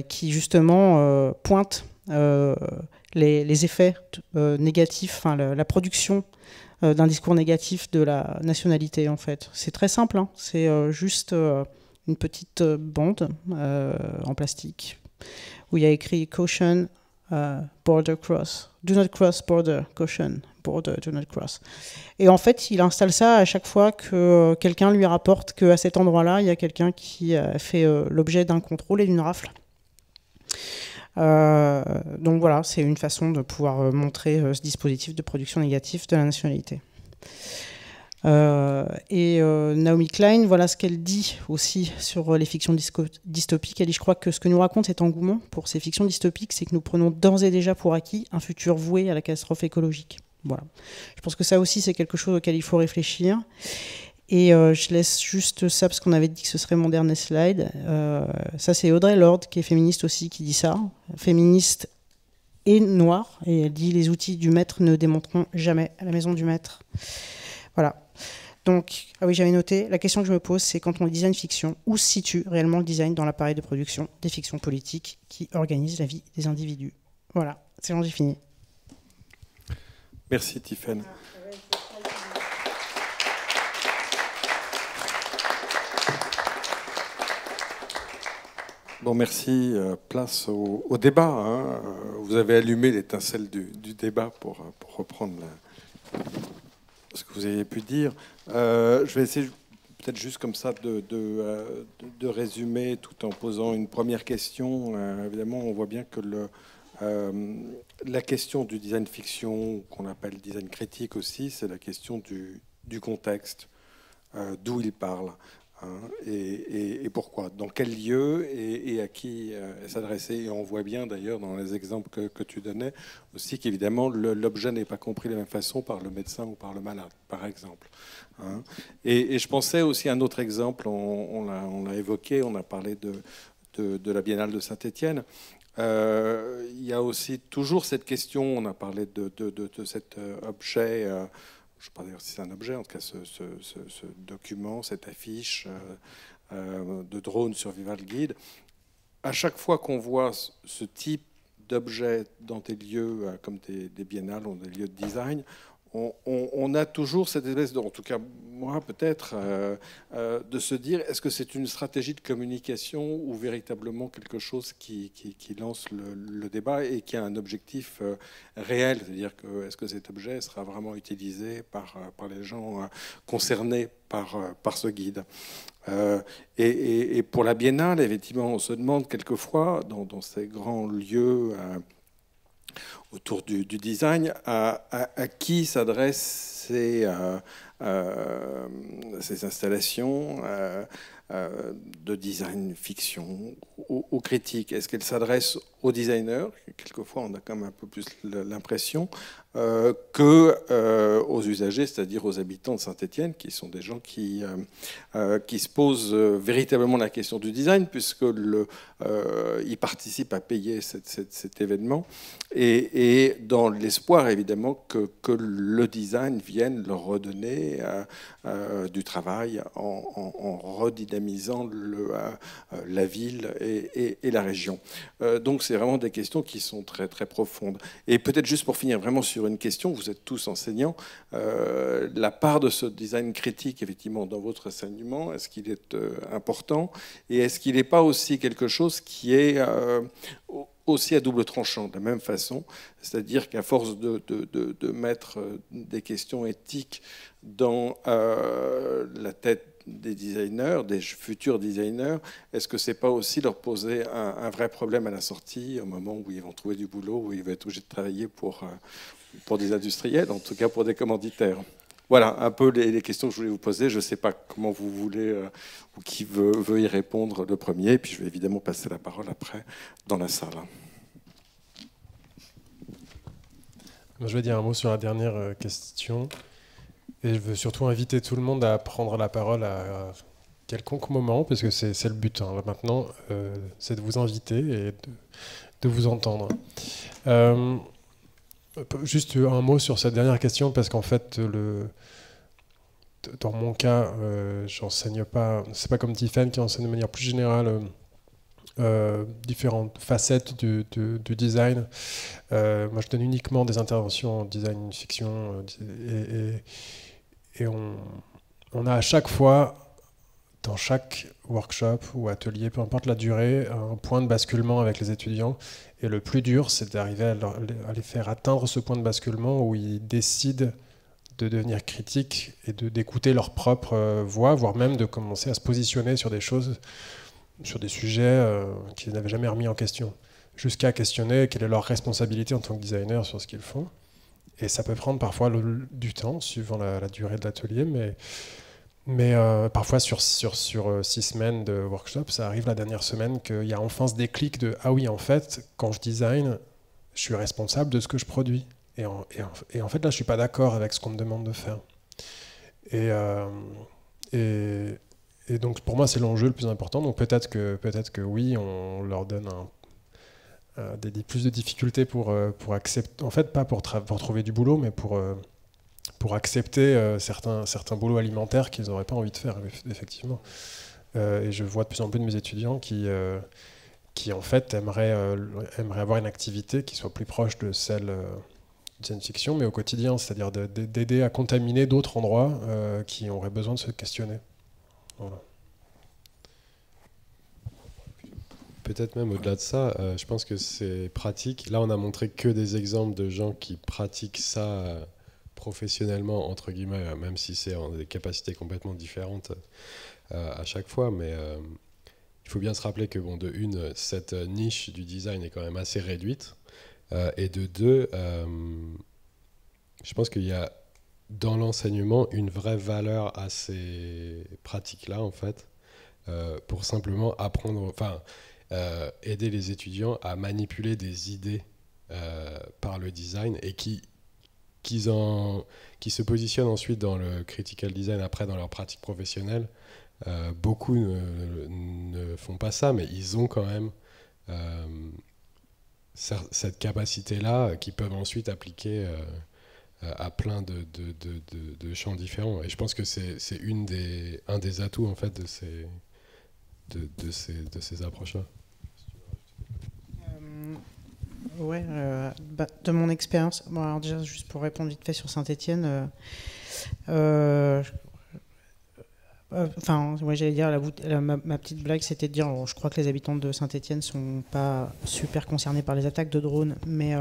qui, justement, pointe euh, les, effets euh, négatifs, la, production euh, d'un discours négatif de la nationalité, en fait. C'est très simple, hein. c'est juste une petite bande en plastique où il y a écrit Caution Border Cross. Do not cross border, caution, border, do not cross. Et en fait, il installe ça à chaque fois que quelqu'un lui rapporte qu'à cet endroit-là, il y a quelqu'un qui a fait l'objet d'un contrôle et d'une rafle. Euh, donc voilà, c'est une façon de pouvoir euh, montrer euh, ce dispositif de production négative de la nationalité. et Naomi Klein, voilà ce qu'elle dit aussi sur les fictions dystopiques. Elle dit Je crois que ce que nous raconte cet engouement pour ces fictions dystopiques, c'est que nous prenons d'ores et déjà pour acquis un futur voué à la catastrophe écologique. Voilà. Je pense que ça aussi, c'est quelque chose auquel il faut réfléchir. Et euh, je laisse juste ça parce qu'on avait dit que ce serait mon dernier slide. Euh, ça, c'est Audrey Lord, qui est féministe aussi, qui dit ça. Féministe et noire. Et elle dit les outils du maître ne démontreront jamais la maison du maître. Voilà. Donc, ah oui, j'avais noté, la question que je me pose, c'est quand on design fiction, où se situe réellement le design dans l'appareil de production des fictions politiques qui organisent la vie des individus Voilà, c'est bon, fini. Merci Tiffany. Bon, merci. Euh, place au, débat. Hein. Vous avez allumé l'étincelle du, débat pour, euh, reprendre ce que vous avez pu dire. Euh, je vais essayer peut-être juste comme ça de, résumer tout en posant une première question. évidemment, on voit bien que la question du design fiction, qu'on appelle design critique aussi, c'est la question du, contexte, d'où il parle. Hein, et, pourquoi Dans quel lieu et, à qui euh, s'adresser Et on voit bien d'ailleurs dans les exemples que, tu donnais aussi qu'évidemment l'objet n'est pas compris de la même façon par le médecin ou par le malade, par exemple. Hein. Et, je pensais aussi à un autre exemple, on, on l'a évoqué, on a parlé de, de, la Biennale de Saint-Étienne. Euh, il y a aussi toujours cette question, on a parlé de, cet euh, objet je ne sais pas d'ailleurs si c'est un objet, en tout cas ce, document, cette affiche euh, euh, de drone survival guide, à chaque fois qu'on voit ce type d'objet dans tes lieux euh, comme des, des biennales ou des lieux de design, on, a toujours cette espèce, de, en tout cas moi peut-être, euh, euh, de se dire est-ce que c'est une stratégie de communication ou véritablement quelque chose qui, lance le, débat et qui a un objectif euh, réel C'est-à-dire que est-ce que cet objet sera vraiment utilisé par, les gens concernés par, ce guide et, pour la biennale, effectivement, on se demande quelquefois, dans ces grands lieux autour du, design, à, qui s'adressent ces, euh, euh, installations euh, de design fiction aux, aux critiques Est-ce qu'elles s'adressent aux designers Quelquefois, on a quand même un peu plus l'impression, qu'aux euh, que euh, aux usagers, c'est-à-dire aux habitants de Saint-Étienne, qui sont des gens qui, euh, qui se posent véritablement la question du design, puisque participent à payer cet événement, et, dans l'espoir évidemment que, le design vienne leur redonner du travail en, redynamisant la ville et, et la région. donc c'est vraiment des questions qui sont très très profondes. Et peut-être juste pour finir vraiment sur une question, vous êtes tous enseignants, euh, la part de ce design critique, effectivement, dans votre enseignement, est-ce qu'il est, euh, important Et est-ce qu'il n'est pas aussi quelque chose qui est euh, aussi à double tranchant de la même façon, c'est-à-dire qu'à force de, mettre des questions éthiques dans la tête des designers, des futurs designers, est-ce que c'est pas aussi leur poser un, un, vrai problème à la sortie, au moment où ils vont trouver du boulot, où ils vont être obligés de travailler pour, pour des industriels, en tout cas pour des commanditaires. Voilà un peu les, questions que je voulais vous poser. Je ne sais pas comment vous voulez euh, ou qui veut, y répondre le premier. Et puis je vais évidemment passer la parole après dans la salle. Je vais dire un mot sur la dernière euh, question. Et je veux surtout inviter tout le monde à prendre la parole à quelconque moment, parce que c'est le but hein. maintenant, euh, c'est de vous inviter et de, vous entendre. Juste un mot sur cette dernière question, parce qu'en fait, le... dans mon cas, euh, j'enseigne pas, c'est pas comme Tiffany qui enseigne de manière plus générale euh, différentes facettes du, design. Euh, moi, je donne uniquement des interventions en design fiction, euh, et, on a à chaque fois dans chaque workshop ou atelier, peu importe la durée, un point de basculement avec les étudiants. Et le plus dur, c'est d'arriver à, les faire atteindre ce point de basculement où ils décident de devenir critiques et d'écouter leur propre euh, voix, voire même de commencer à se positionner sur des choses, sur des sujets euh, qu'ils n'avaient jamais remis en question, jusqu'à questionner quelle est leur responsabilité en tant que designer sur ce qu'ils font. Et ça peut prendre parfois du temps, suivant la, la durée de l'atelier, mais mais euh, parfois, sur, sur, sur euh, six semaines de workshop, ça arrive la dernière semaine qu'il y a enfin ce déclic de Ah oui, en fait, quand je design, je suis responsable de ce que je produis. Et en, et en, fait, là, je ne suis pas d'accord avec ce qu'on me demande de faire. Et, euh, et, et, donc, pour moi, c'est l'enjeu le plus important. Donc, peut-être que, peut que oui, on leur donne un des, plus de difficultés pour, pour accepter, en fait pas pour, pour trouver du boulot, mais pour, pour accepter euh, certains, certains boulots alimentaires qu'ils n'auraient pas envie de faire, effectivement. Euh, et je vois de plus en plus de mes étudiants qui, euh, qui en fait, aimeraient, aimeraient, avoir une activité qui soit plus proche de celle de science-fiction, mais au quotidien, c'est-à-dire d'aider à contaminer d'autres endroits qui auraient besoin de se questionner. peut-être même au-delà de ça, je pense que c'est pratique. Là, on a montré que des exemples de gens qui pratiquent ça professionnellement, entre guillemets, euh, même si c'est en des capacités complètement différentes euh, à chaque fois, mais euh, il faut bien se rappeler que, bon, de une, cette niche du design est quand même assez réduite, et de deux, je pense qu'il y a dans l'enseignement une vraie valeur à ces pratiques-là, en fait, pour simplement apprendre, enfin, aider les étudiants à manipuler des idées par le design et qui qu'ils en, qui se positionnent ensuite dans le critical design après dans leur pratique professionnelle. Euh, beaucoup ne, font pas ça, mais ils ont quand même euh, cette capacité-là qu'ils peuvent ensuite appliquer euh, à plein de, de, de, de, champs différents. Et je pense que c'est une des, un des atouts en fait de ces, de, ces, ces approches-là ouais, euh, bah, de mon expérience, bon, alors déjà, juste pour répondre vite fait sur Saint-Etienne, euh, euh, enfin, moi j'allais dire, la, ma, petite blague, c'était de dire, je crois que les habitants de Saint-Etienne sont pas super concernés par les attaques de drones, mais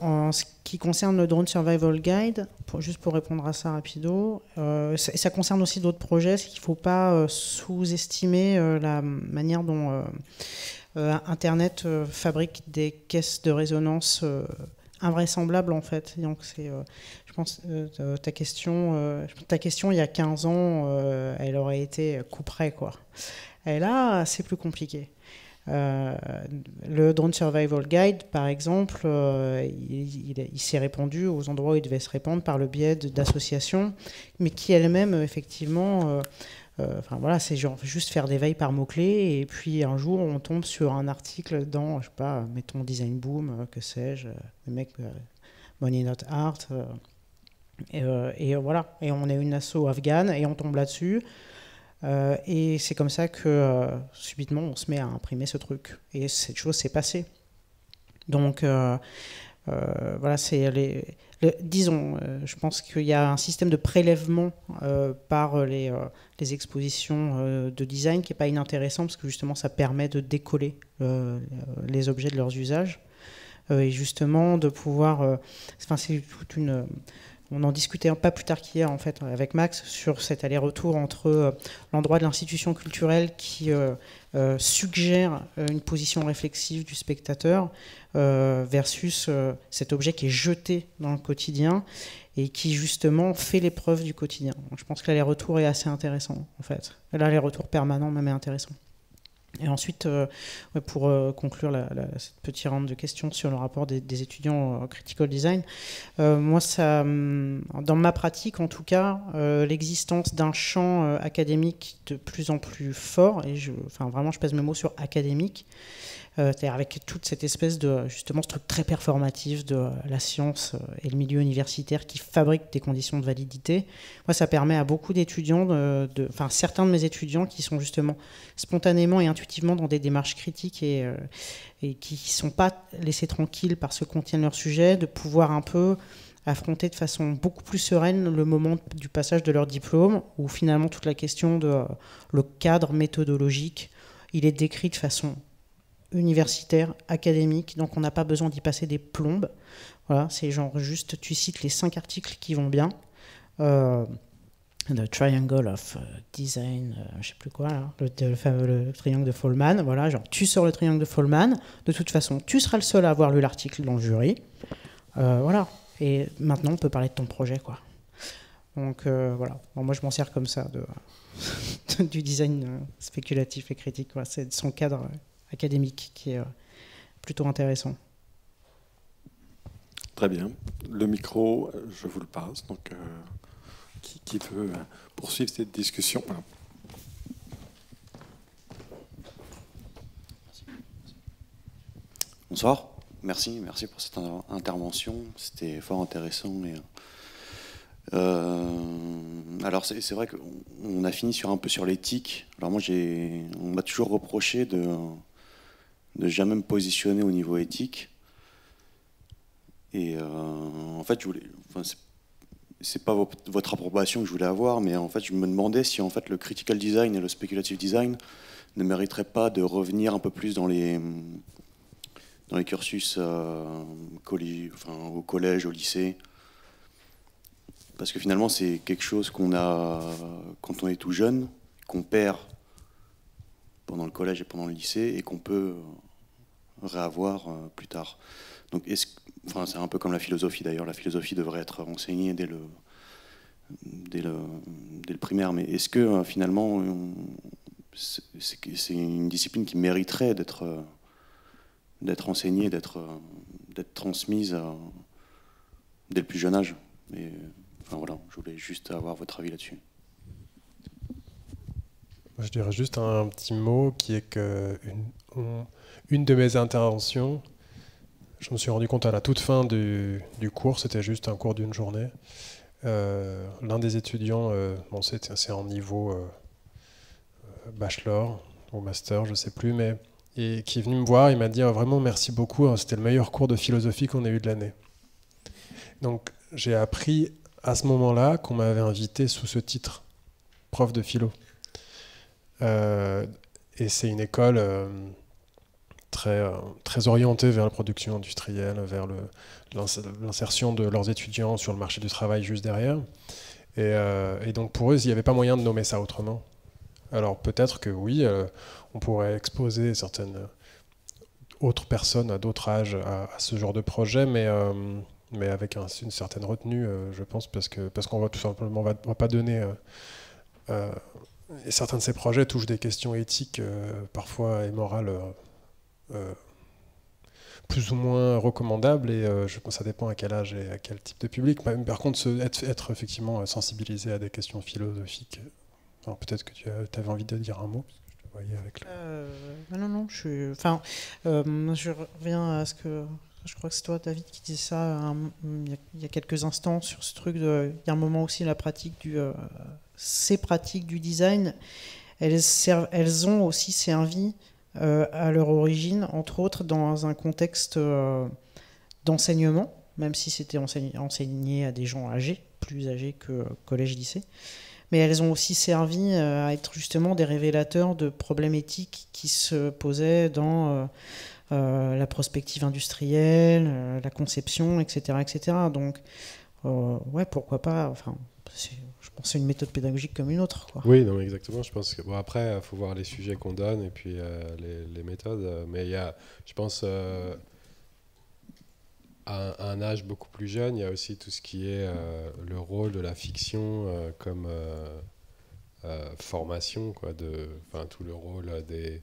en ce qui concerne le Drone Survival Guide, pour, juste pour répondre à ça rapido, ça, concerne aussi d'autres projets, c'est qu'il ne faut pas sous-estimer la manière dont euh, Internet euh, fabrique des caisses de résonance euh, invraisemblables, en fait. Donc c'est, je pense, que ta question, ta question il y a 15 ans, elle aurait été couperée quoi. Et là, c'est plus compliqué. le Drone Survival Guide, par exemple, il, s'est répandu aux endroits où il devait se répandre par le biais d'associations, mais qui elles-mêmes, effectivement, euh, enfin voilà, c'est genre juste faire des veilles par mots-clés et puis un jour on tombe sur un article dans, je sais pas, mettons Design Boom, euh, que sais-je, euh, le mec Money Not Art. Et, voilà, et on est une asso afghane et on tombe là-dessus. et c'est comme ça que subitement on se met à imprimer ce truc. Et cette chose s'est passée. Donc, euh, voilà, c'est les, disons, euh, je pense qu'il y a un système de prélèvement euh, par les, les expositions de design qui n'est pas inintéressant parce que justement ça permet de décoller les objets de leurs usages et justement de pouvoir. enfin, c'est toute une on en discutait pas plus tard qu'hier en fait avec Max sur cet aller-retour entre euh, l'endroit de l'institution culturelle qui euh, euh, suggère une position réflexive du spectateur versus cet objet qui est jeté dans le quotidien et qui justement fait l'épreuve du quotidien. je pense que l'aller-retour est assez intéressant en fait. L'aller-retour permanent même est intéressant. Et ensuite, euh, pour euh, conclure la, cette petite ronde de questions sur le rapport des, étudiants au critical design, euh, moi, ça, hum, dans ma pratique en tout cas, l'existence d'un champ académique de plus en plus fort, et je, enfin, vraiment, je pèse mes mots sur académique, euh, c'est-à-dire avec toute cette espèce de, justement, ce truc très performatif de la science euh, et le milieu universitaire qui fabrique des conditions de validité. Moi, ça permet à beaucoup d'étudiants, de, enfin, certains de mes étudiants qui sont justement spontanément et intuitivement dans des démarches critiques et, euh, et qui ne sont pas laissés tranquilles par ce qu'ont leur sujet, de pouvoir un peu affronter de façon beaucoup plus sereine le moment du passage de leur diplôme, où finalement toute la question de le cadre méthodologique, il est décrit de façon universitaire, académique, donc on n'a pas besoin d'y passer des plombes. Voilà, c'est genre juste, tu cites les cinq articles qui vont bien. Euh, triangle of euh, design, je euh, je sais plus quoi, le, fameux triangle de Follman. Voilà, genre tu sors le triangle de Follman. De toute façon, tu seras le seul à avoir lu l'article dans le jury. Euh, voilà. Et maintenant, on peut parler de ton projet, quoi. Donc voilà. moi, je m'en sers comme ça de, du design spéculatif et critique. C'est son cadre académique qui est euh, plutôt intéressant. Très bien. Le micro, euh, je vous le passe. Donc, euh, qui, qui, veut poursuivre cette discussion Bonsoir. Merci, merci pour cette intervention. C'était fort intéressant. Et, alors c'est vrai qu'on a fini sur un peu sur l'éthique. Alors moi, j'ai on m'a toujours reproché de de jamais me positionner au niveau éthique. Et euh, en fait, je voulais, enfin, c'est pas votre approbation que je voulais avoir, mais en fait, je me demandais si en fait le critical design et le speculative design ne mériteraient pas de revenir un peu plus dans les dans les cursus euh, au collège, au lycée, parce que finalement, c'est quelque chose qu'on a quand on est tout jeune, qu'on perd pendant le collège et pendant le lycée et qu'on peut euh, réavoir euh, plus tard. Donc, c'est -ce, un peu comme la philosophie d'ailleurs. La philosophie devrait être enseignée dès le, dès le, primaire. Mais est-ce que euh, finalement, c'est une discipline qui mériterait d'être d'être enseignée, d'être d'être transmise dès le plus jeune âge Et, Enfin voilà, je voulais juste avoir votre avis là-dessus je dirais juste un, petit mot qui est que une, de mes interventions, je me suis rendu compte à la toute fin du, cours, c'était juste un cours d'une journée. Euh, l'un des étudiants, euh, bon, c'est en niveau euh, bachelor ou master, je ne sais plus, mais et qui est venu me voir, il m'a dit ah, vraiment merci beaucoup, hein, c'était le meilleur cours de philosophie qu'on ait eu de l'année. Donc j'ai appris à ce moment-là qu'on m'avait invité sous ce titre, prof de philo. Euh, et c'est une école euh, très, euh, très orientée vers la production industrielle, vers l'insertion de leurs étudiants sur le marché du travail juste derrière. Et, donc pour eux, il n'y avait pas moyen de nommer ça autrement. Alors peut-être que oui, on pourrait exposer certaines autres personnes à d'autres âges à, ce genre de projet, mais, mais avec une certaine retenue, je pense, parce qu'on parce qu'on va tout simplement va, pas donner et certains de ces projets touchent des questions éthiques, euh, parfois et morales, euh, euh, plus ou moins recommandables, et je pense que ça dépend à quel âge et à quel type de public. Mais, par contre, être, effectivement sensibilisé à des questions philosophiques, alors peut-être que tu avais envie de dire un mot. Avec non, non, je suis. je reviens à ce que. Je crois que c'est toi, David, qui disait ça il, y a, quelques instants sur ce truc de. Il y a un moment aussi la pratique du ces pratiques du design, elles, servent, elles ont aussi servi euh, à leur origine, entre autres dans un contexte euh, d'enseignement, même si c'était enseigné, à des gens âgés, plus âgés que collège-lycée. Mais elles ont aussi servi euh, à être justement des révélateurs de problèmes éthiques qui se posaient dans la prospective industrielle, la conception, etc. etc. Donc, ouais, pourquoi pas, enfin, c'est une méthode pédagogique comme une autre. Oui, non, exactement. Je pense que bon, après, il euh, faut voir les sujets qu'on donne et puis euh, les, méthodes. Euh, mais il y a, je pense, à, un, âge beaucoup plus jeune, il y a aussi tout ce qui est le rôle de la fiction comme formation, quoi, de, tout le rôle des,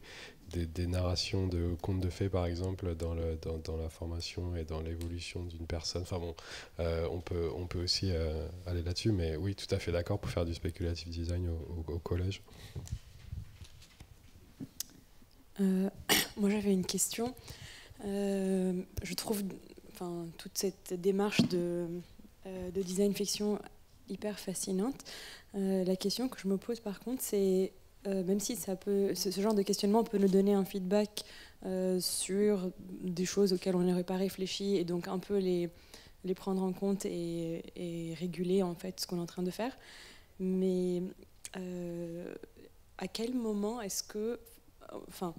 des, des, narrations de contes de fées, par exemple, dans, le, dans, dans la formation et dans l'évolution d'une personne. Enfin bon, euh, on, peut, on peut aussi euh, aller là-dessus, mais oui, tout à fait d'accord pour faire du speculative design au, collège. Euh, moi, j'avais une question. je trouve enfin, toute cette démarche de, de design fiction hyper fascinante. la question que je me pose, par contre, c'est euh, même si ça peut, ce, genre de questionnement peut nous donner un feedback euh, sur des choses auxquelles on n'aurait pas réfléchi et donc un peu les, les prendre en compte et, réguler en fait ce qu'on est en train de faire. Mais euh, à quel moment est-ce que, enfin,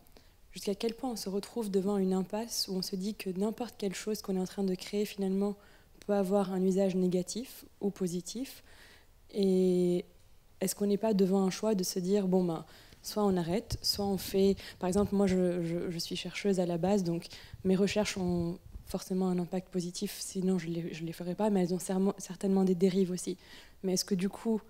jusqu'à quel point on se retrouve devant une impasse où on se dit que n'importe quelle chose qu'on est en train de créer finalement peut avoir un usage négatif ou positif et est-ce qu'on n'est pas devant un choix de se dire, bon, ben, soit on arrête, soit on fait. Par exemple, moi, je, suis chercheuse à la base, donc mes recherches ont forcément un impact positif, sinon je ne les, ferai pas, mais elles ont certainement des dérives aussi. Mais est-ce que du coup,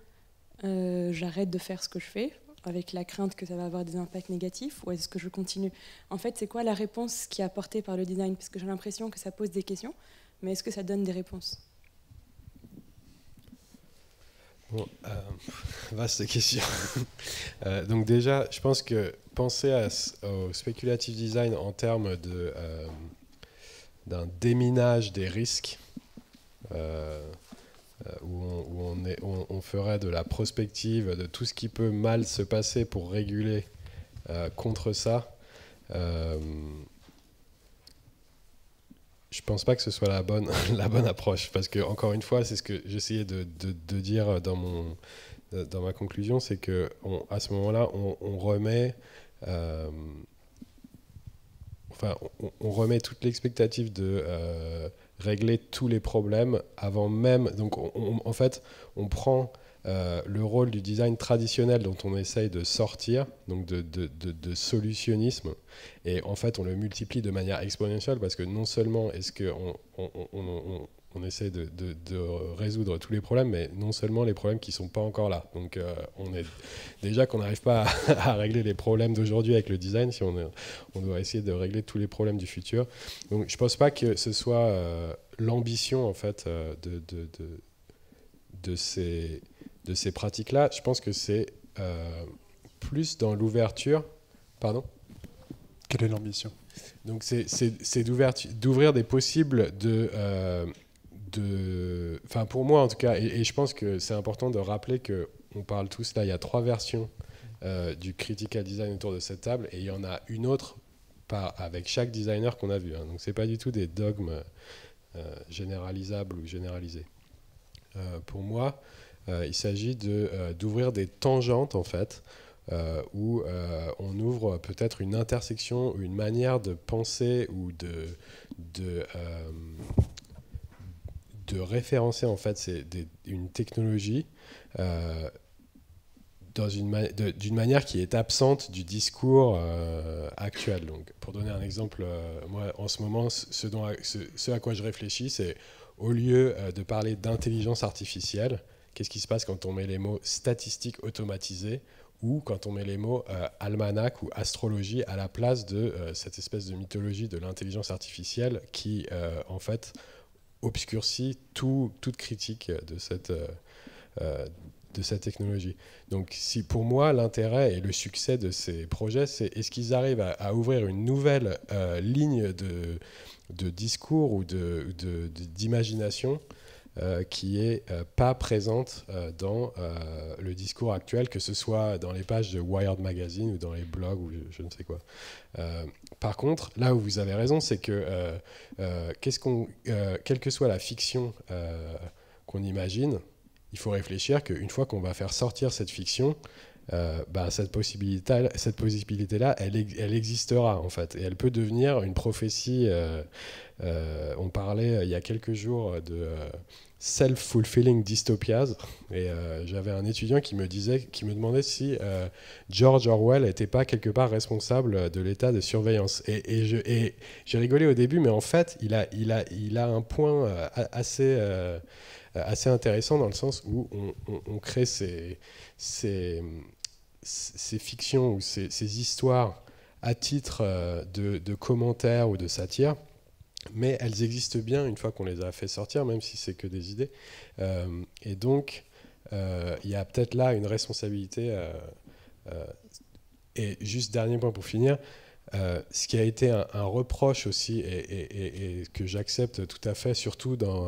euh, j'arrête de faire ce que je fais avec la crainte que ça va avoir des impacts négatifs ou est-ce que je continue En fait, c'est quoi la réponse qui est apportée par le design Parce que j'ai l'impression que ça pose des questions, mais est-ce que ça donne des réponses Bon, euh, vaste question. Euh, donc déjà, je pense que penser à, au speculative design en termes de euh, d'un déminage des risques, où, on, on, ferait de la prospective de tout ce qui peut mal se passer pour réguler contre ça je pense pas que ce soit la bonne, la bonne approche. Parce que, encore une fois, c'est ce que j'essayais de, dire dans, mon, dans ma conclusion c'est que à ce moment-là, on, remet. Euh, enfin, on, remet toute l'expectative de euh, régler tous les problèmes avant même. Donc, en fait, on prend euh, le rôle du design traditionnel dont on essaye de sortir, donc de, de, de, solutionnisme, et en fait on le multiplie de manière exponentielle parce que non seulement est-ce qu'on on, on, on, on, essaie de, résoudre tous les problèmes, mais non seulement les problèmes qui ne sont pas encore là. Donc euh, on est déjà qu'on n'arrive pas à, régler les problèmes d'aujourd'hui avec le design, si on, on doit essayer de régler tous les problèmes du futur. Donc je ne pense pas que ce soit euh, l'ambition en fait de, de ces de ces pratiques-là, je pense que c'est euh, plus dans l'ouverture. Pardon Quelle est l'ambition Donc, c'est d'ouvrir des possibles de. Euh, de, enfin pour moi en tout cas, et, je pense que c'est important de rappeler que on parle tous là, il y a trois versions euh, du critical design autour de cette table, et il y en a une autre par, avec chaque designer qu'on a vu. Hein. Donc c'est pas du tout des dogmes généralisables ou généralisés. pour moi, euh, il s'agit euh, d'ouvrir des tangentes, en fait, euh, où on ouvre peut-être une intersection ou une manière de penser ou de, de référencer en fait une technologie d'une manière qui est absente du discours actuel. pour donner un exemple, moi en ce moment, ce, dont, ce à quoi je réfléchis, c'est au lieu de parler d'intelligence artificielle, qu'est-ce qui se passe quand on met les mots statistiques automatisées ou quand on met les mots euh, almanach ou astrologie à la place de euh, cette espèce de mythologie de l'intelligence artificielle qui, euh, en fait, obscurcit toute critique de cette, de cette technologie. Donc, si pour moi, l'intérêt et le succès de ces projets, c'est est-ce qu'ils arrivent à, ouvrir une nouvelle ligne de, discours ou d'imagination euh, qui est euh, pas présente euh, dans le discours actuel, que ce soit dans les pages de Wired Magazine ou dans les blogs ou je, ne sais quoi. par contre, là où vous avez raison, c'est que ce quelle que soit la fiction qu'on imagine, il faut réfléchir qu'une fois qu'on va faire sortir cette fiction, bah, cette possibilité cette possibilité là elle, elle, existera en fait et elle peut devenir une prophétie on parlait il y a quelques jours de self-fulfilling dystopias. Et euh, j'avais un étudiant qui me disait, qui me demandait si euh, George Orwell n'était pas quelque part responsable de l'état de surveillance. Et, je, j'ai rigolé au début, mais en fait, il a, il il a un point euh, assez, assez intéressant dans le sens où on, crée ces, fictions ou ces, histoires à titre de, de commentaires ou de satire mais elles existent bien une fois qu'on les a fait sortir, même si c'est que des idées. Euh, et donc, euh, il y a peut-être là une responsabilité. Euh, et juste dernier point pour finir, ce qui a été un, reproche aussi, et, et que j'accepte tout à fait, surtout dans...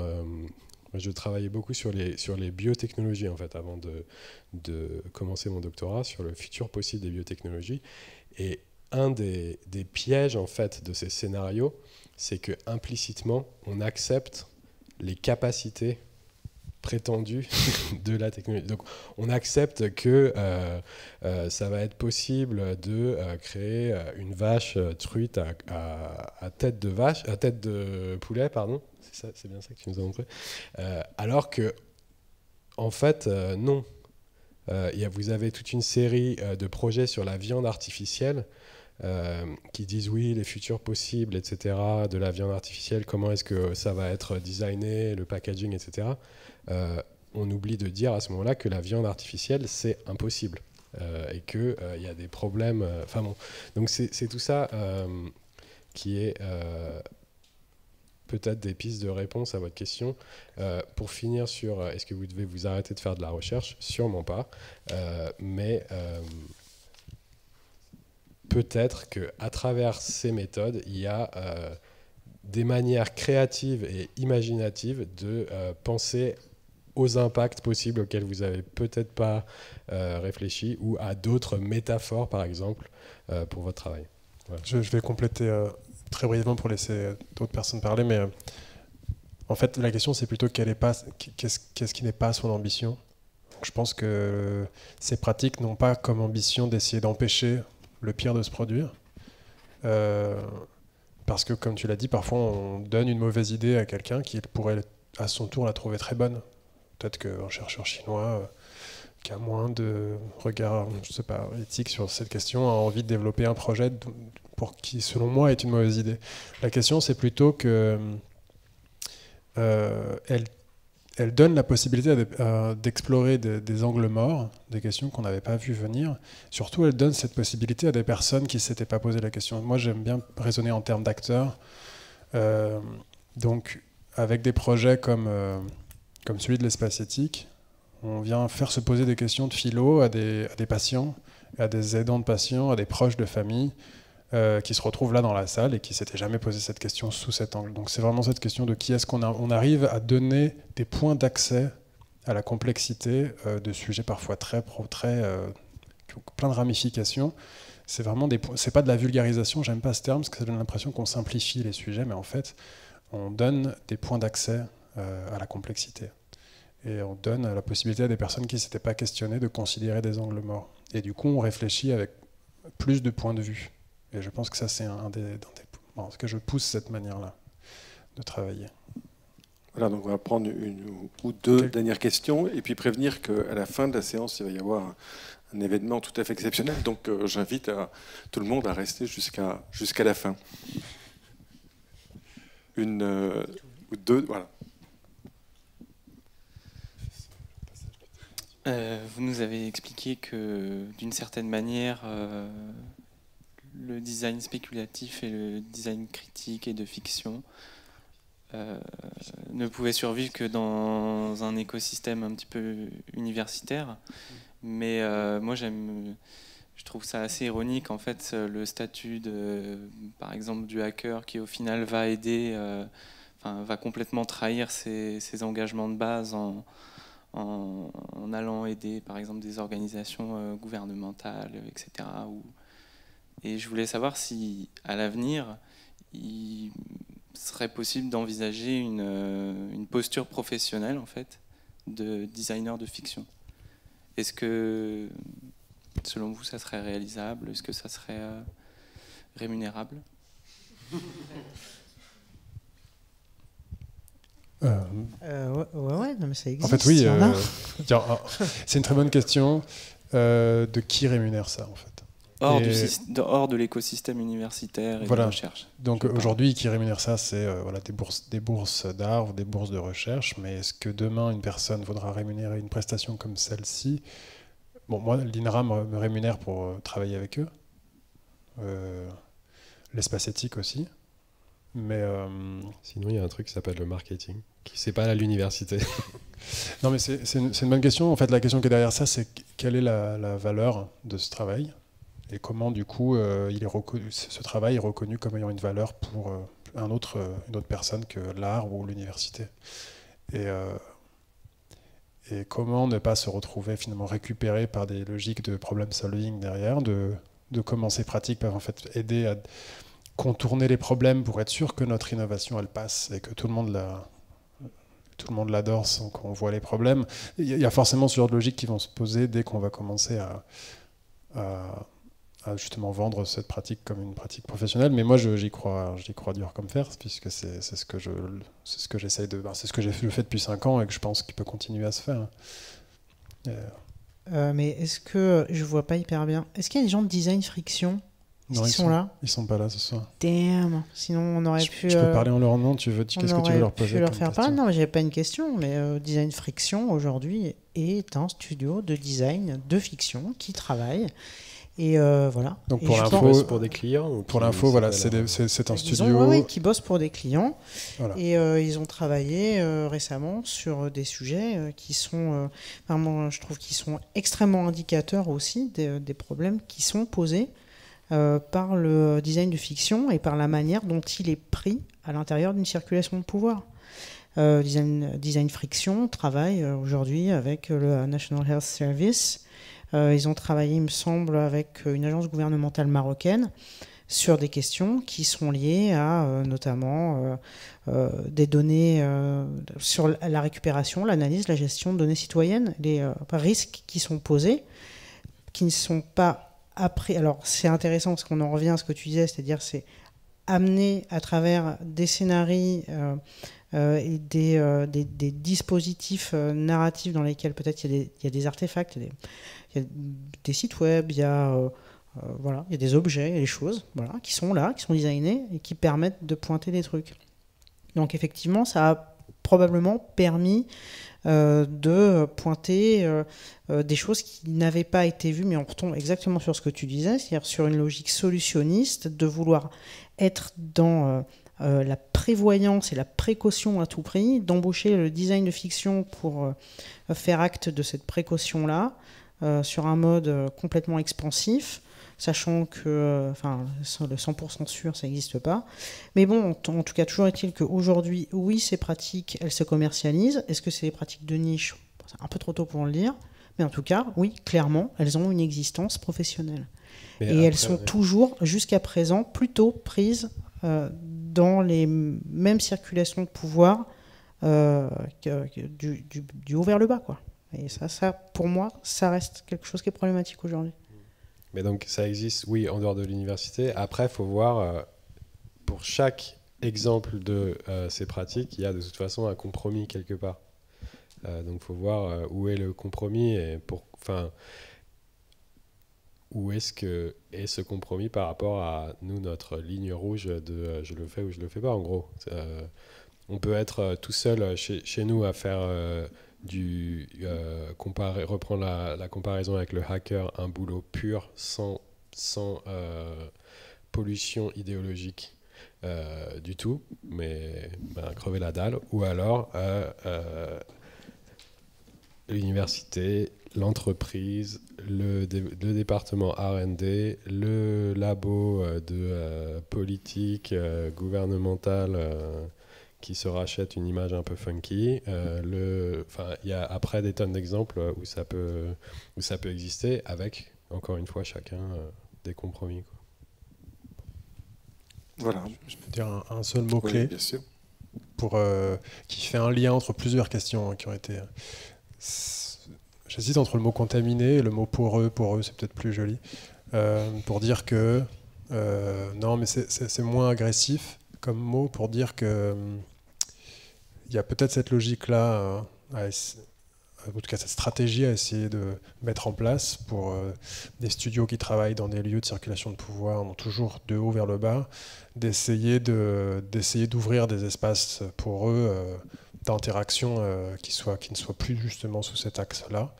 je travaillais beaucoup sur les, sur les biotechnologies, en fait, avant de, de commencer mon doctorat, sur le futur possible des biotechnologies. Et, un des, pièges en fait de ces scénarios, c'est que implicitement, on accepte les capacités prétendues de la technologie. Donc, on accepte que euh, euh, ça va être possible de euh, créer une vache truite à, tête de vache, à tête de poulet, pardon. C'est bien ça que tu nous as montré. alors que, en fait, non. vous avez toute une série de projets sur la viande artificielle euh, qui disent oui, les futurs possibles, etc., de la viande artificielle, comment est-ce que ça va être designé, le packaging, etc., euh, on oublie de dire à ce moment-là que la viande artificielle, c'est impossible euh, et qu'il il y a des problèmes. Enfin bon, donc c'est tout ça qui est peut-être des pistes de réponse à votre question. pour finir sur, est-ce que vous devez vous arrêter de faire de la recherche Sûrement pas. mais peut-être que à travers ces méthodes, il y a euh, des manières créatives et imaginatives de euh, penser aux impacts possibles auxquels vous n'avez peut-être pas euh, réfléchi ou à d'autres métaphores, par exemple, pour votre travail. Je, vais compléter très brièvement pour laisser d'autres personnes parler, mais en fait, la question, c'est plutôt qu'est-ce qui n'est pas son ambition. Je pense que ces pratiques n'ont pas comme ambition d'essayer d'empêcher le pire de se produire. Euh, parce que, comme tu l'as dit, parfois on donne une mauvaise idée à quelqu'un qui pourrait à son tour la trouver très bonne. Peut-être qu'un chercheur chinois euh, qui a moins de regard, je sais pas, éthique sur cette question, a envie de développer un projet pour qui, selon moi, est une mauvaise idée. La question, c'est plutôt que euh, elle elle donne la possibilité euh, d'explorer des, angles morts, des questions qu'on n'avait pas vu venir. Surtout, elle donne cette possibilité à des personnes qui ne s'étaient pas posé la question. Moi, j'aime bien raisonner en termes d'acteurs. Euh, donc, avec des projets euh, comme, celui de l'espace éthique, on vient faire se poser des questions de philo à des patients, à des aidants de patients, à des proches de famille, euh, qui se retrouvent là dans la salle et qui s'étaient jamais posé cette question sous cet angle. Donc c'est vraiment cette question de qui est-ce qu'on arrive à donner des points d'accès à la complexité euh, de sujets parfois très pro, très euh, plein de ramifications. C'est vraiment des c'est pas de la vulgarisation, j'aime pas ce terme parce que ça donne l'impression qu'on simplifie les sujets, mais en fait on donne des points d'accès à la complexité et on donne la possibilité à des personnes qui ne s'étaient pas questionnées de considérer des angles morts. Et du coup, on réfléchit avec plus de points de vue. Et je pense que ça, c'est un, des. points. des en je pousse cette manière-là de travailler. Voilà, donc on va prendre une ou deux dernières questions et puis prévenir qu'à la fin de la séance, il va y avoir un, événement tout à fait exceptionnel. Donc euh, j'invite tout le monde à rester jusqu'à jusqu'à la fin. Une euh, ou deux, voilà. Euh, vous nous avez expliqué que d'une certaine manière, le design spéculatif et le design critique et de fiction euh, ne pouvaient survivre que dans un écosystème un petit peu universitaire. Mais euh, moi, j'aime, je trouve ça assez ironique, en fait, le statut, de, par exemple, du hacker qui, au final, va aider, euh, enfin, va complètement trahir ses, engagements de base en, en, en, allant aider, par exemple, des organisations gouvernementales, etc., ou et je voulais savoir si, à l'avenir, il serait possible d'envisager euh, une, posture professionnelle, en fait, de designer de fiction. Est-ce que, selon vous, ça serait réalisable Est-ce que ça serait euh, rémunérable euh, mais ça existe. En fait, oui. Ah, c'est une très bonne question. de qui rémunère ça, en fait Hors, du système, hors de l'écosystème universitaire et voilà. de recherche. Donc aujourd'hui, qui rémunère ça, c'est euh, voilà, des bourses des bourses d'art des bourses de recherche. Mais est-ce que demain, une personne voudra rémunérer une prestation comme celle-ci Bon, moi, l'INRA me, me rémunère pour euh, travailler avec eux. Euh, l'espace éthique aussi. Mais Sinon, il y a un truc qui s'appelle le marketing, qui c'est pas à l'université. non, mais c'est une, bonne question. En fait, la question qui est derrière ça, c'est quelle est la valeur de ce travail et comment du coup euh, il est ce travail est reconnu comme ayant une valeur pour euh, un autre, euh, une autre personne que l'art ou l'université. Et, comment ne pas se retrouver finalement récupéré par des logiques de problem solving derrière, de, de comment ces pratiques peuvent en fait aider à contourner les problèmes pour être sûr que notre innovation elle passe et que tout le monde la, tout le monde l'adore sans qu'on voit les problèmes. Il y a forcément ce genre de logique qui vont se poser dès qu'on va commencer à à justement vendre cette pratique comme une pratique professionnelle. Mais moi, j'y crois, j'y crois dur comme fer, puisque c'est ce que je, c'est ce que j'essaye de, ben, c'est ce que j'ai fait depuis 5 ans et que je pense qu'il peut continuer à se faire. Euh. Euh, mais est-ce que je vois pas hyper bien Est-ce qu'il y a des gens de design friction ils, sont, là. Ils sont pas là ce soir. Damn. Sinon, on aurait pu. Tu peux euh, parler en leur nom. Tu veux Qu'est-ce que tu veux leur poser Je leur faire parler Non, j'ai pas une question, mais Design Friction aujourd'hui est un studio de design de fiction qui travaille et euh, voilà. Donc pour l'info, pour des clients Pour l'info, voilà, c'est un bah, studio. Ont, qui bosse pour des clients. Et euh, ils ont travaillé euh, récemment sur des sujets qui sont, moi, je trouve, qui sont extrêmement indicateurs aussi des, problèmes qui sont posés par le design de fiction et par la manière dont il est pris à l'intérieur d'une circulation de pouvoir. design, design Friction travaille aujourd'hui avec le National Health Service euh, ils ont travaillé, il me semble, avec euh, une agence gouvernementale marocaine sur des questions qui sont liées à euh, notamment des données sur la récupération, l'analyse, la gestion de données citoyennes, les risques qui sont posés, qui ne sont pas appris. Alors c'est intéressant parce qu'on en revient à ce que tu disais, c'est-à-dire c'est amener à travers des scénarios euh, et euh, des, des, dispositifs euh, narratifs dans lesquels peut-être il y, a des artefacts, il y, a des, sites web, il y a voilà, il y a des objets, il des choses voilà, qui sont là, qui sont designés et qui permettent de pointer des trucs. Donc effectivement, ça a probablement permis de pointer des choses qui n'avaient pas été vues, mais on retombe exactement sur ce que tu disais, c'est-à-dire sur une logique solutionniste, de vouloir être dans euh, la prévoyance et la précaution à tout prix, d'embaucher le design de fiction pour euh, faire acte de cette précaution-là euh, sur un mode complètement expansif, sachant que enfin, le 100% sûr, ça n'existe pas. Mais bon, en, tout cas, toujours est-il qu'aujourd'hui, oui, ces pratiques, elles se commercialisent. Est-ce que c'est des pratiques de niche C'est un peu trop tôt pour le dire. Mais en tout cas, oui, clairement, elles ont une existence professionnelle. et elles sont toujours, jusqu'à présent, plutôt prises dans les mêmes circulations de pouvoir euh, du, haut vers le bas. Quoi. Et ça, ça, pour moi, ça reste quelque chose qui est problématique aujourd'hui. Mais donc ça existe, oui, en dehors de l'université. Après, il faut voir, euh, pour chaque exemple de euh, ces pratiques, il y a de toute façon un compromis quelque part. donc il faut voir où est le compromis. Et pour, où est-ce que est ce compromis par rapport à nous, notre ligne rouge de euh, je le fais ou je le fais pas, en gros euh, On peut être euh, tout seul chez, chez nous à faire du. comparer, reprendre la, la, comparaison avec le hacker, un boulot pur sans, sans pollution idéologique. du tout, mais ben, crever la dalle, ou alors l'université, l'entreprise, le, le, département RD, le labo euh, de euh, politique euh, gouvernementale qui se rachète une image un peu funky. le, il y a après des tonnes d'exemples où, ça peut, où ça peut exister avec, encore une fois, chacun des compromis. Voilà. Je, peux dire un, seul mot-clé pour, qui fait un lien entre plusieurs questions hein, qui ont été J'hésite entre le mot contaminé et le mot pour eux, pour eux c'est peut-être plus joli. Euh, pour dire que. Euh, non, mais c'est moins agressif comme mot pour dire que. Euh, il y a peut-être cette logique-là, hein, en tout cas cette stratégie à essayer de mettre en place pour des studios qui travaillent dans des lieux de circulation de pouvoir, toujours de haut vers le bas, d'essayer d'ouvrir des espaces pour eux d'interaction euh, qui, soit, qui ne soit plus justement sous cet axe-là.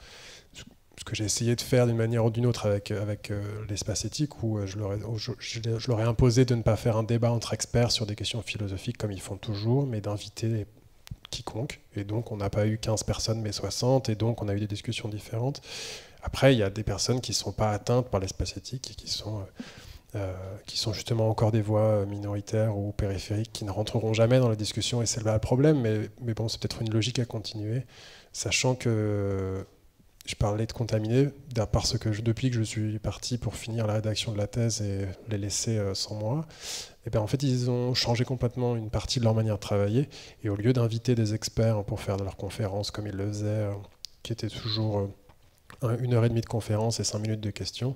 Ce que j'ai essayé de faire d'une manière ou d'une autre avec, avec euh, l'espace éthique, où euh, je leur, ai, je, imposé de ne pas faire un débat entre experts sur des questions philosophiques comme ils font toujours, mais d'inviter quiconque. Et donc on n'a pas eu 15 personnes, mais 60, et donc on a eu des discussions différentes. Après, il y a des personnes qui ne sont pas atteintes par l'espace éthique et qui sont... Euh, qui sont justement encore des voix euh, minoritaires ou périphériques qui ne rentreront jamais dans la discussion, et c'est là le problème, mais, bon, c'est peut-être une logique à continuer, sachant que je parlais de contaminer, parce que depuis que je suis parti pour finir la rédaction de la thèse et les laisser euh, sans moi, et eh bien en fait ils ont changé complètement une partie de leur manière de travailler, et au lieu d'inviter des experts hein, pour faire de leurs conférences comme ils le faisaient, qui était toujours une heure et demie de conférence et cinq minutes de questions,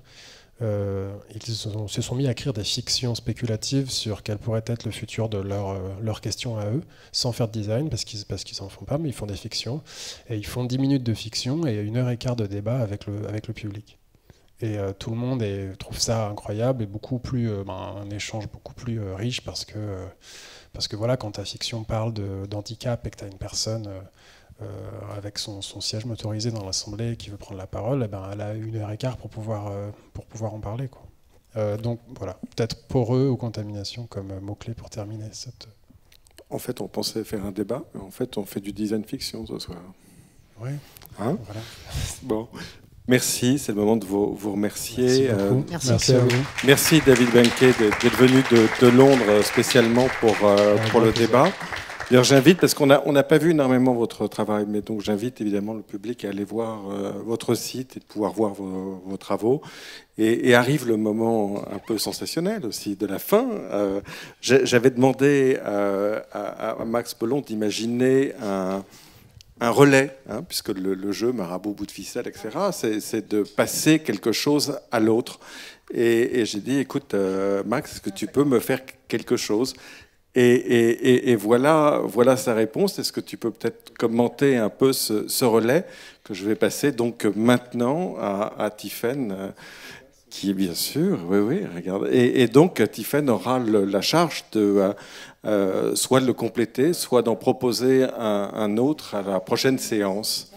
euh, ils se sont mis à écrire des fictions spéculatives sur quel pourrait être le futur de leur, euh, leur question à eux, sans faire de design, parce qu'ils parce qu'ils s'en font pas, mais ils font des fictions. Et ils font 10 minutes de fiction et une heure et quart de débat avec le, avec le public. Et euh, tout le monde trouve ça incroyable et beaucoup plus, euh, ben, un échange beaucoup plus riche parce que, parce que voilà, quand ta fiction parle d'handicap et que tu as une personne euh, avec son, siège motorisé dans l'Assemblée qui veut prendre la parole, eh ben, elle a une heure et quart pour pouvoir, euh, pour pouvoir en parler. Quoi. Euh, donc voilà, peut-être poreux aux contaminations comme mot-clé pour terminer cette. En fait, on pensait faire un débat, mais en fait, on fait du design fiction ce soir. Oui. Hein bon. Merci, c'est le moment de vous, vous remercier. Merci, beaucoup. merci, à vous. Merci David Benquet d'être venu de, Londres spécialement pour, pour le débat. D'ailleurs, j'invite, parce qu'on n'a pas vu énormément votre travail, mais donc j'invite évidemment le public à aller voir euh, votre site et de pouvoir voir vos, travaux. Et, arrive le moment un peu sensationnel aussi de la fin. Euh, j'avais demandé euh, à, Max Pelon d'imaginer un, relais, hein, puisque le, jeu marabout, bout de ficelle, etc., c'est de passer quelque chose à l'autre. Et, j'ai dit, écoute, Max, est-ce que tu peux me faire quelque chose et, voilà, voilà sa réponse. Est-ce que tu peux peut-être commenter un peu ce, relais que je vais passer donc maintenant à, à qui bien sûr, oui, oui, regarde. Et, donc Tiffen aura la charge de euh, euh, soit de le compléter, soit d'en proposer un, autre à la prochaine séance.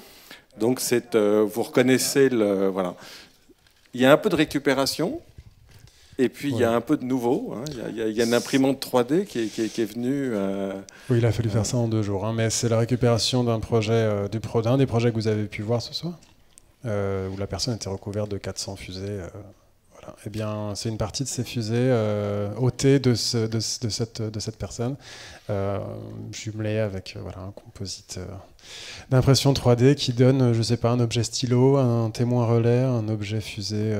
Donc euh, vous reconnaissez le, voilà. Il y a un peu de récupération, et puis, il y a un peu de nouveau. Hein. Il y, a une imprimante 3D qui est, qui venue. Euh, oui, il a fallu faire ça en deux jours. Hein. mais c'est la récupération d'un projet, euh, du pro, des projets que vous avez pu voir ce soir, euh, où la personne était recouverte de 400 fusées. voilà. Eh bien, c'est une partie de ces fusées ôtées de, de, cette, de, cette, personne, jumelée avec voilà, un composite d'impression 3D qui donne, je sais pas, un objet stylo, un témoin relais, un objet fusée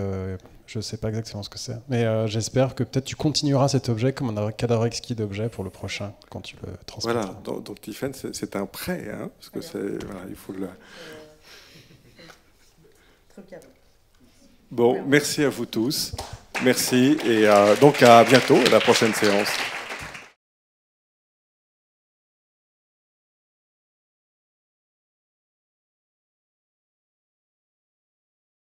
je ne sais pas exactement ce que c'est. Mais euh, j'espère que peut-être tu continueras cet objet comme un cadavre exquis d'objet pour le prochain, quand tu le transmettras. Voilà, donc, donc Tiffen, c'est un prêt, hein, parce que c'est, voilà, il faut le... Bon, merci à vous tous. Merci, et euh, donc à bientôt, à la prochaine séance.